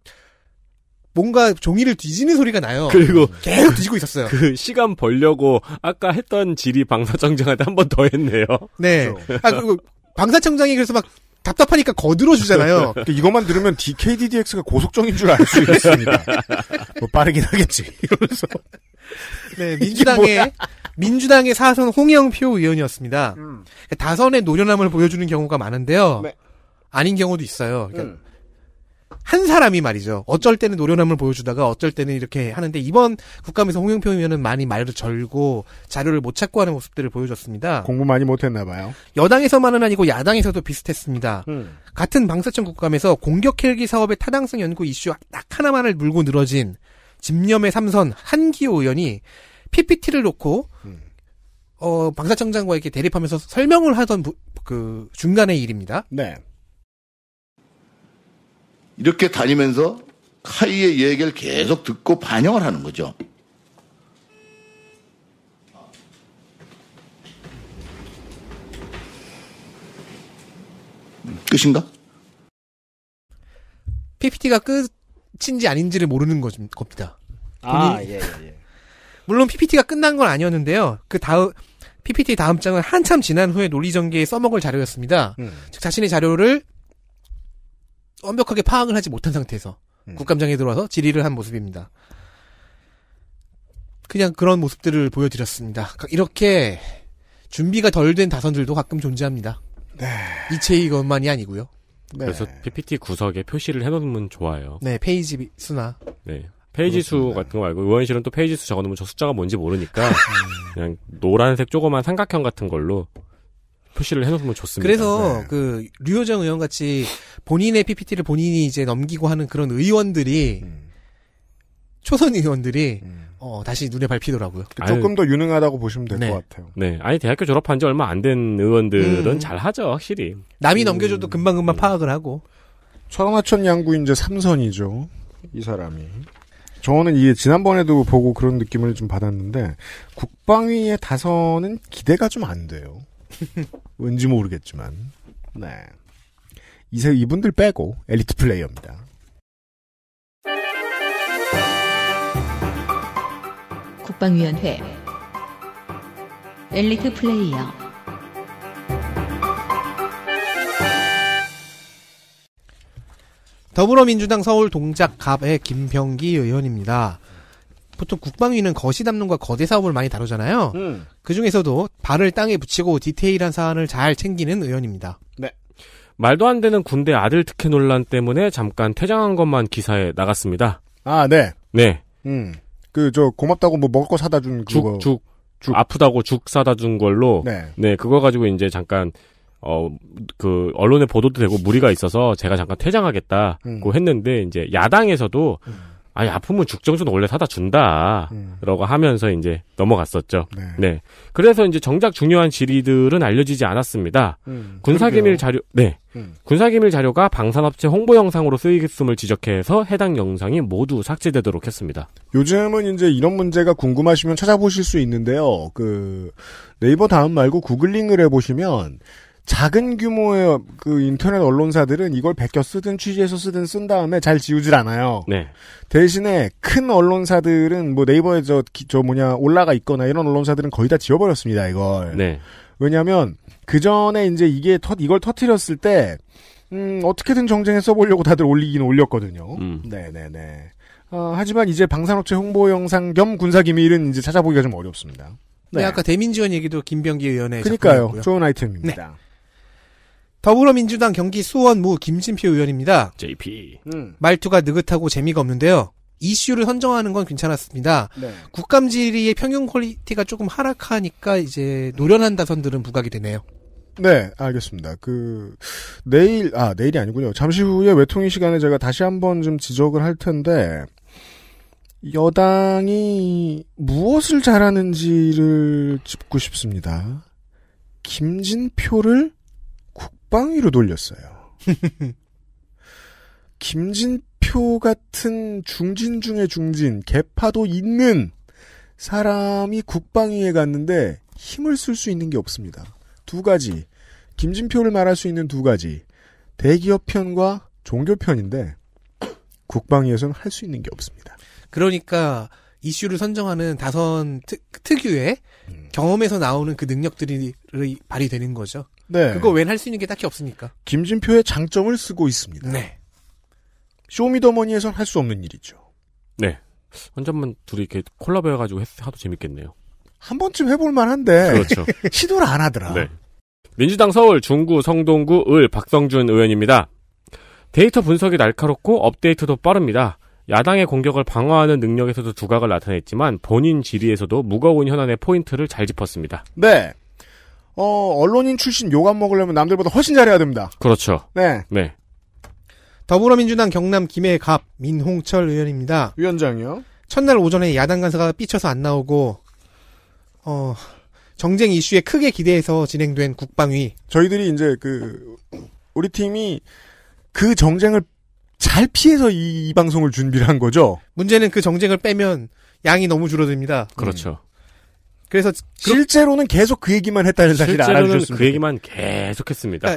뭔가 종이를 뒤지는 소리가 나요. 그리고 계속 뒤지고 있었어요. 그 시간 벌려고 아까 했던 질이 방사청장한테 한 번 더 했네요. 네. 그렇죠. 아 그리고 방사청장이 그래서 막 답답하니까 거들어 주잖아요. 그러니까 이것만 들으면 DKDDX가 고속정인 줄 알 수 있습니다. 뭐 빠르긴 하겠지. 이러면서. 네, 민주당의 민주당의 사선 홍영표 의원이었습니다. 음. 그러니까 다선의 노련함을 보여주는 경우가 많은데요. 네. 아닌 경우도 있어요. 그러니까 음. 한 사람이 말이죠. 어쩔 때는 노련함을 보여주다가 어쩔 때는 이렇게 하는데 이번 국감에서 홍영표 의원은 많이 말을 절고 자료를 못 찾고 하는 모습들을 보여줬습니다. 공부 많이 못했나 봐요. 여당에서만은 아니고 야당에서도 비슷했습니다. 음. 같은 방사청 국감에서 공격 헬기 사업의 타당성 연구 이슈 딱 하나만을 물고 늘어진 집념의 삼선 한기호 의원이 PPT를 놓고 음. 어, 방사청장과 이렇게 대립하면서 설명을 하던 부, 그 중간의 일입니다. 네. 이렇게 다니면서 카이의 얘기를 계속 듣고 반영을 하는 거죠. 음, 끝인가? PPT가 끝인지 아닌지를 모르는 겁니다. 아, 예, 예, 예. 물론 PPT가 끝난 건 아니었는데요. 그 다음, PPT 다음 장은 한참 지난 후에 논리 전개에 써먹을 자료였습니다. 음. 즉, 자신의 자료를 완벽하게 파악을 하지 못한 상태에서 음. 국감장에 들어와서 질의를 한 모습입니다. 그냥 그런 모습들을 보여드렸습니다. 이렇게 준비가 덜 된 다선들도 가끔 존재합니다. 네. 이체이 것만이 아니고요. 네. 그래서 PPT 구석에 표시를 해놓으면 좋아요. 네, 페이지 수나. 네. 페이지 수 같은 거 말고 의원실은 또 페이지 수 적어놓으면 저 숫자가 뭔지 모르니까 음. 그냥 노란색 조그만 삼각형 같은 걸로 표시를 해놓으면 좋습니다. 그래서 네. 그 류효정 의원 같이 본인의 PPT를 본인이 이제 넘기고 하는 그런 의원들이 음. 초선 의원들이 음. 어, 다시 눈에 밟히더라고요. 조금 아유, 더 유능하다고 보시면 될것 네. 같아요. 네, 아니 대학교 졸업한 지 얼마 안 된 의원들은 음. 잘 하죠, 확실히. 남이 음. 넘겨줘도 금방 금방 음. 파악을 하고. 천하천 양구 이제 삼선이죠. 이 사람이. 저는 이게 지난번에도 보고 그런 느낌을 좀 받았는데 국방위의 다선은 기대가 좀 안 돼요. 왠지 모르겠지만. 네. 이세 이분들 빼고 엘리트 플레이어입니다. 국방위원회 엘리트 플레이어 더불어민주당 서울 동작갑의 김병기 의원입니다. 보통 국방위는 거시 담론과 거대 사업을 많이 다루잖아요. 음. 그 중에서도 발을 땅에 붙이고 디테일한 사안을 잘 챙기는 의원입니다. 네. 말도 안 되는 군대 아들 특혜 논란 때문에 잠깐 퇴장한 것만 기사에 나갔습니다. 아, 네. 네. 음. 그, 저, 고맙다고 뭐 먹을 거 사다 준 그거. 죽, 죽, 죽. 아프다고 죽 사다 준 걸로. 네. 네, 그거 가지고 이제 잠깐, 어, 그, 언론에 보도도 되고 무리가 있어서 제가 잠깐 퇴장하겠다고 음. 했는데, 이제 야당에서도 음. 아니 아프면 죽정신 원래 사다 준다라고 음. 하면서 이제 넘어갔었죠. 네. 네. 그래서 이제 정작 중요한 지리들은 알려지지 않았습니다. 음, 군사기밀 자료, 네, 음. 군사기밀 자료가 방산업체 홍보 영상으로 쓰이겠음을 지적해서 해당 영상이 모두 삭제되도록 했습니다. 요즘은 이제 이런 문제가 궁금하시면 찾아보실 수 있는데요. 그 네이버 다음 말고 구글링을 해보시면 작은 규모의 그 인터넷 언론사들은 이걸 베껴 쓰든 취재해서 쓰든 쓴 다음에 잘 지우질 않아요. 네. 대신에 큰 언론사들은 뭐 네이버에 저, 저 뭐냐 올라가 있거나 이런 언론사들은 거의 다 지워버렸습니다 이걸. 네. 왜냐하면 그 전에 이제 이게 터, 이걸 터트렸을 때 음, 어떻게든 정쟁에 써보려고 다들 올리긴 올렸거든요. 음. 네네네. 어, 하지만 이제 방산업체 홍보 영상 겸 군사 기밀은 이제 찾아보기가 좀 어렵습니다. 네. 네 아까 대민지원 얘기도 김병기 의원의 그니까요 좋은 아이템입니다. 네. 더불어민주당 경기 수원무 김진표 의원입니다. JP. 음. 말투가 느긋하고 재미가 없는데요. 이슈를 선정하는 건 괜찮았습니다. 네. 국감 질의의 평균 퀄리티가 조금 하락하니까 이제 노련한 다선들은 부각이 되네요. 네, 알겠습니다. 그 내일 아 내일이 아니군요. 잠시 후에 외통위 시간에 제가 다시 한번 좀 지적을 할 텐데 여당이 무엇을 잘하는지를 짚고 싶습니다. 김진표를 국방 위로 돌렸어요. 김진표 같은 중진 중의 중진, 개파도 있는 사람이 국방위에 갔는데 힘을 쓸 수 있는 게 없습니다. 두 가지. 김진표를 말할 수 있는 두 가지. 대기업 편과 종교 편인데 국방위에서는 할 수 있는 게 없습니다. 그러니까 이슈를 선정하는 다선 특, 특유의 음. 경험에서 나오는 그 능력들이 발휘되는 거죠. 네. 그거 웬 할 수 있는 게 딱히 없으니까. 김진표의 장점을 쓰고 있습니다. 네. 쇼미더머니에선 할 수 없는 일이죠. 네. 한점만 둘이 이렇게 콜라보 해가지고 했, 어 하도 재밌겠네요. 한 번쯤 해볼 만한데. 그렇죠. 시도를 안 하더라. 네. 민주당 서울 중구 성동구 을 박성준 의원입니다. 데이터 분석이 날카롭고 업데이트도 빠릅니다. 야당의 공격을 방어하는 능력에서도 두각을 나타냈지만 본인 질의에서도 무거운 현안의 포인트를 잘 짚었습니다. 네. 어, 언론인 출신 요감 먹으려면 남들보다 훨씬 잘해야 됩니다. 그렇죠. 네. 네. 더불어민주당 경남 김해갑 민홍철 의원입니다. 위원장이요. 첫날 오전에 야당 간사가 삐쳐서 안 나오고 어 정쟁 이슈에 크게 기대해서 진행된 국방위. 저희들이 이제 그 우리 팀이 그 정쟁을 잘 피해서 이, 이 방송을 준비를 한 거죠. 문제는 그 정쟁을 빼면 양이 너무 줄어듭니다. 그렇죠. 음. 그래서 실제로는 계속 그 얘기만 했다는 사실 알아주셨습니다. 그 얘기만 계속했습니다.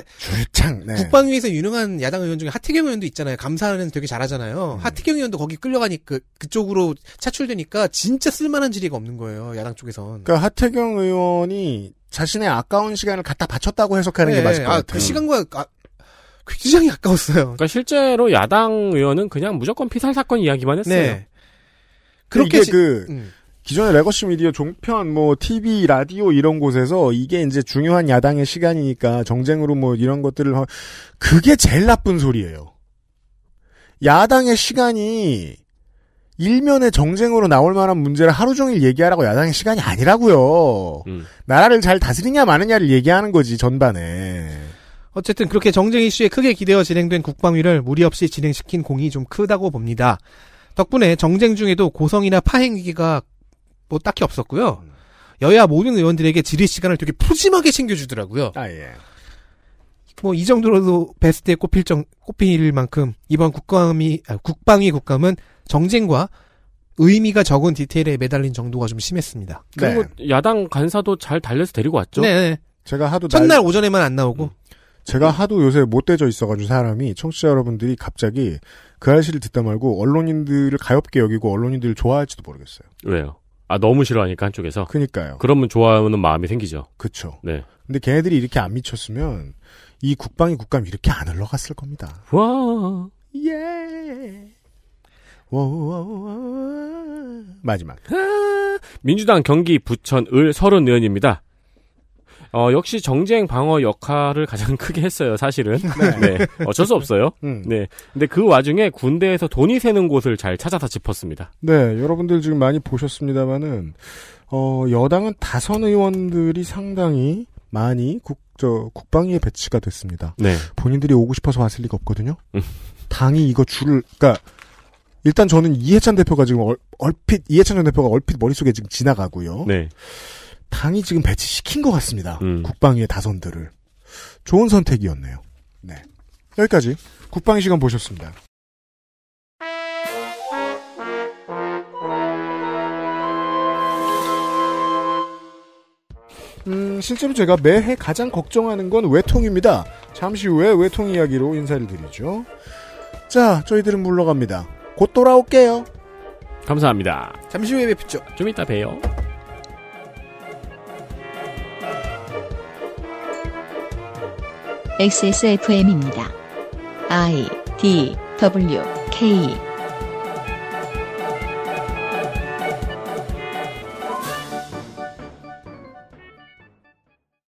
그러니까 네. 국방위에서 유능한 야당 의원 중에 하태경 의원도 있잖아요. 감사는 되게 잘하잖아요. 음. 하태경 의원도 거기 끌려가니까 그, 그쪽으로 차출되니까 진짜 쓸만한 지리가 없는 거예요. 야당 쪽에선. 그러니까 하태경 의원이 자신의 아까운 시간을 갖다 바쳤다고 해석하는 네. 게 맞을 것 아, 그 같아요. 그 시간과 아, 굉장히 그 아까웠어요. 그러니까 실제로 야당 의원은 그냥 무조건 피살 사건 이야기만 했어요. 네. 그렇게 이게 시, 그 음. 기존의 레거시 미디어 종편, 뭐, TV, 라디오 이런 곳에서 이게 이제 중요한 야당의 시간이니까 정쟁으로 뭐 이런 것들을, 하... 그게 제일 나쁜 소리예요. 야당의 시간이 일면의 정쟁으로 나올 만한 문제를 하루 종일 얘기하라고 야당의 시간이 아니라고요. 음. 나라를 잘 다스리냐 마느냐를 얘기하는 거지 전반에. 어쨌든 그렇게 정쟁 이슈에 크게 기대어 진행된 국방위를 무리 없이 진행시킨 공이 좀 크다고 봅니다. 덕분에 정쟁 중에도 고성이나 파행 위기가 뭐 딱히 없었고요. 음. 여야 모든 의원들에게 질의 시간을 되게 푸짐하게 챙겨주더라고요. 아, 예. 뭐 이 정도로도 베스트에 꼽힐 정, 꼽힐 만큼 이번 국감이 아, 국방위 국감은 정쟁과 의미가 적은 디테일에 매달린 정도가 좀 심했습니다. 네. 그리고 야당 간사도 잘 달려서 데리고 왔죠. 네, 네. 제가 하도 첫날 날... 오전에만 안 나오고 음. 제가 하도 요새 못되져 있어가지고 사람이 청취자 여러분들이 갑자기 그 아저씨를 듣다 말고 언론인들을 가엽게 여기고 언론인들을 좋아할지도 모르겠어요. 왜요? 아 너무 싫어하니까 한쪽에서. 그니까요. 그러면 좋아하는 마음이 생기죠. 그렇죠. 네. 근데 걔네들이 이렇게 안 미쳤으면 이 국방위 국감 이렇게 안 흘러갔을 겁니다. 와. 예. 마지막. 아, 민주당 경기 부천을 서른 의원입니다. 어, 역시 정쟁 방어 역할을 가장 크게 했어요, 사실은. 네. 네. 어쩔 수 없어요. 음. 네. 근데 그 와중에 군대에서 돈이 새는 곳을 잘 찾아서 짚었습니다. 네. 여러분들 지금 많이 보셨습니다만은, 어, 여당은 다선 의원들이 상당히 많이 국, 저, 국방위에 배치가 됐습니다. 네. 본인들이 오고 싶어서 왔을 리가 없거든요. 음. 당이 이거 줄을, 그니까, 일단 저는 이해찬 대표가 지금 얼, 얼핏, 이해찬 전 대표가 얼핏 머릿속에 지금 지나가고요. 네. 당이 지금 배치시킨 것 같습니다. 음. 국방위의 다선들을. 좋은 선택이었네요. 네. 여기까지 국방위 시간 보셨습니다. 음, 실제로 제가 매해 가장 걱정하는 건 외통입니다. 잠시 후에 외통 이야기로 인사를 드리죠. 자, 저희들은 물러갑니다. 곧 돌아올게요. 감사합니다. 잠시 후에 뵙죠. 좀 이따 봬요. XSFM입니다. I D W K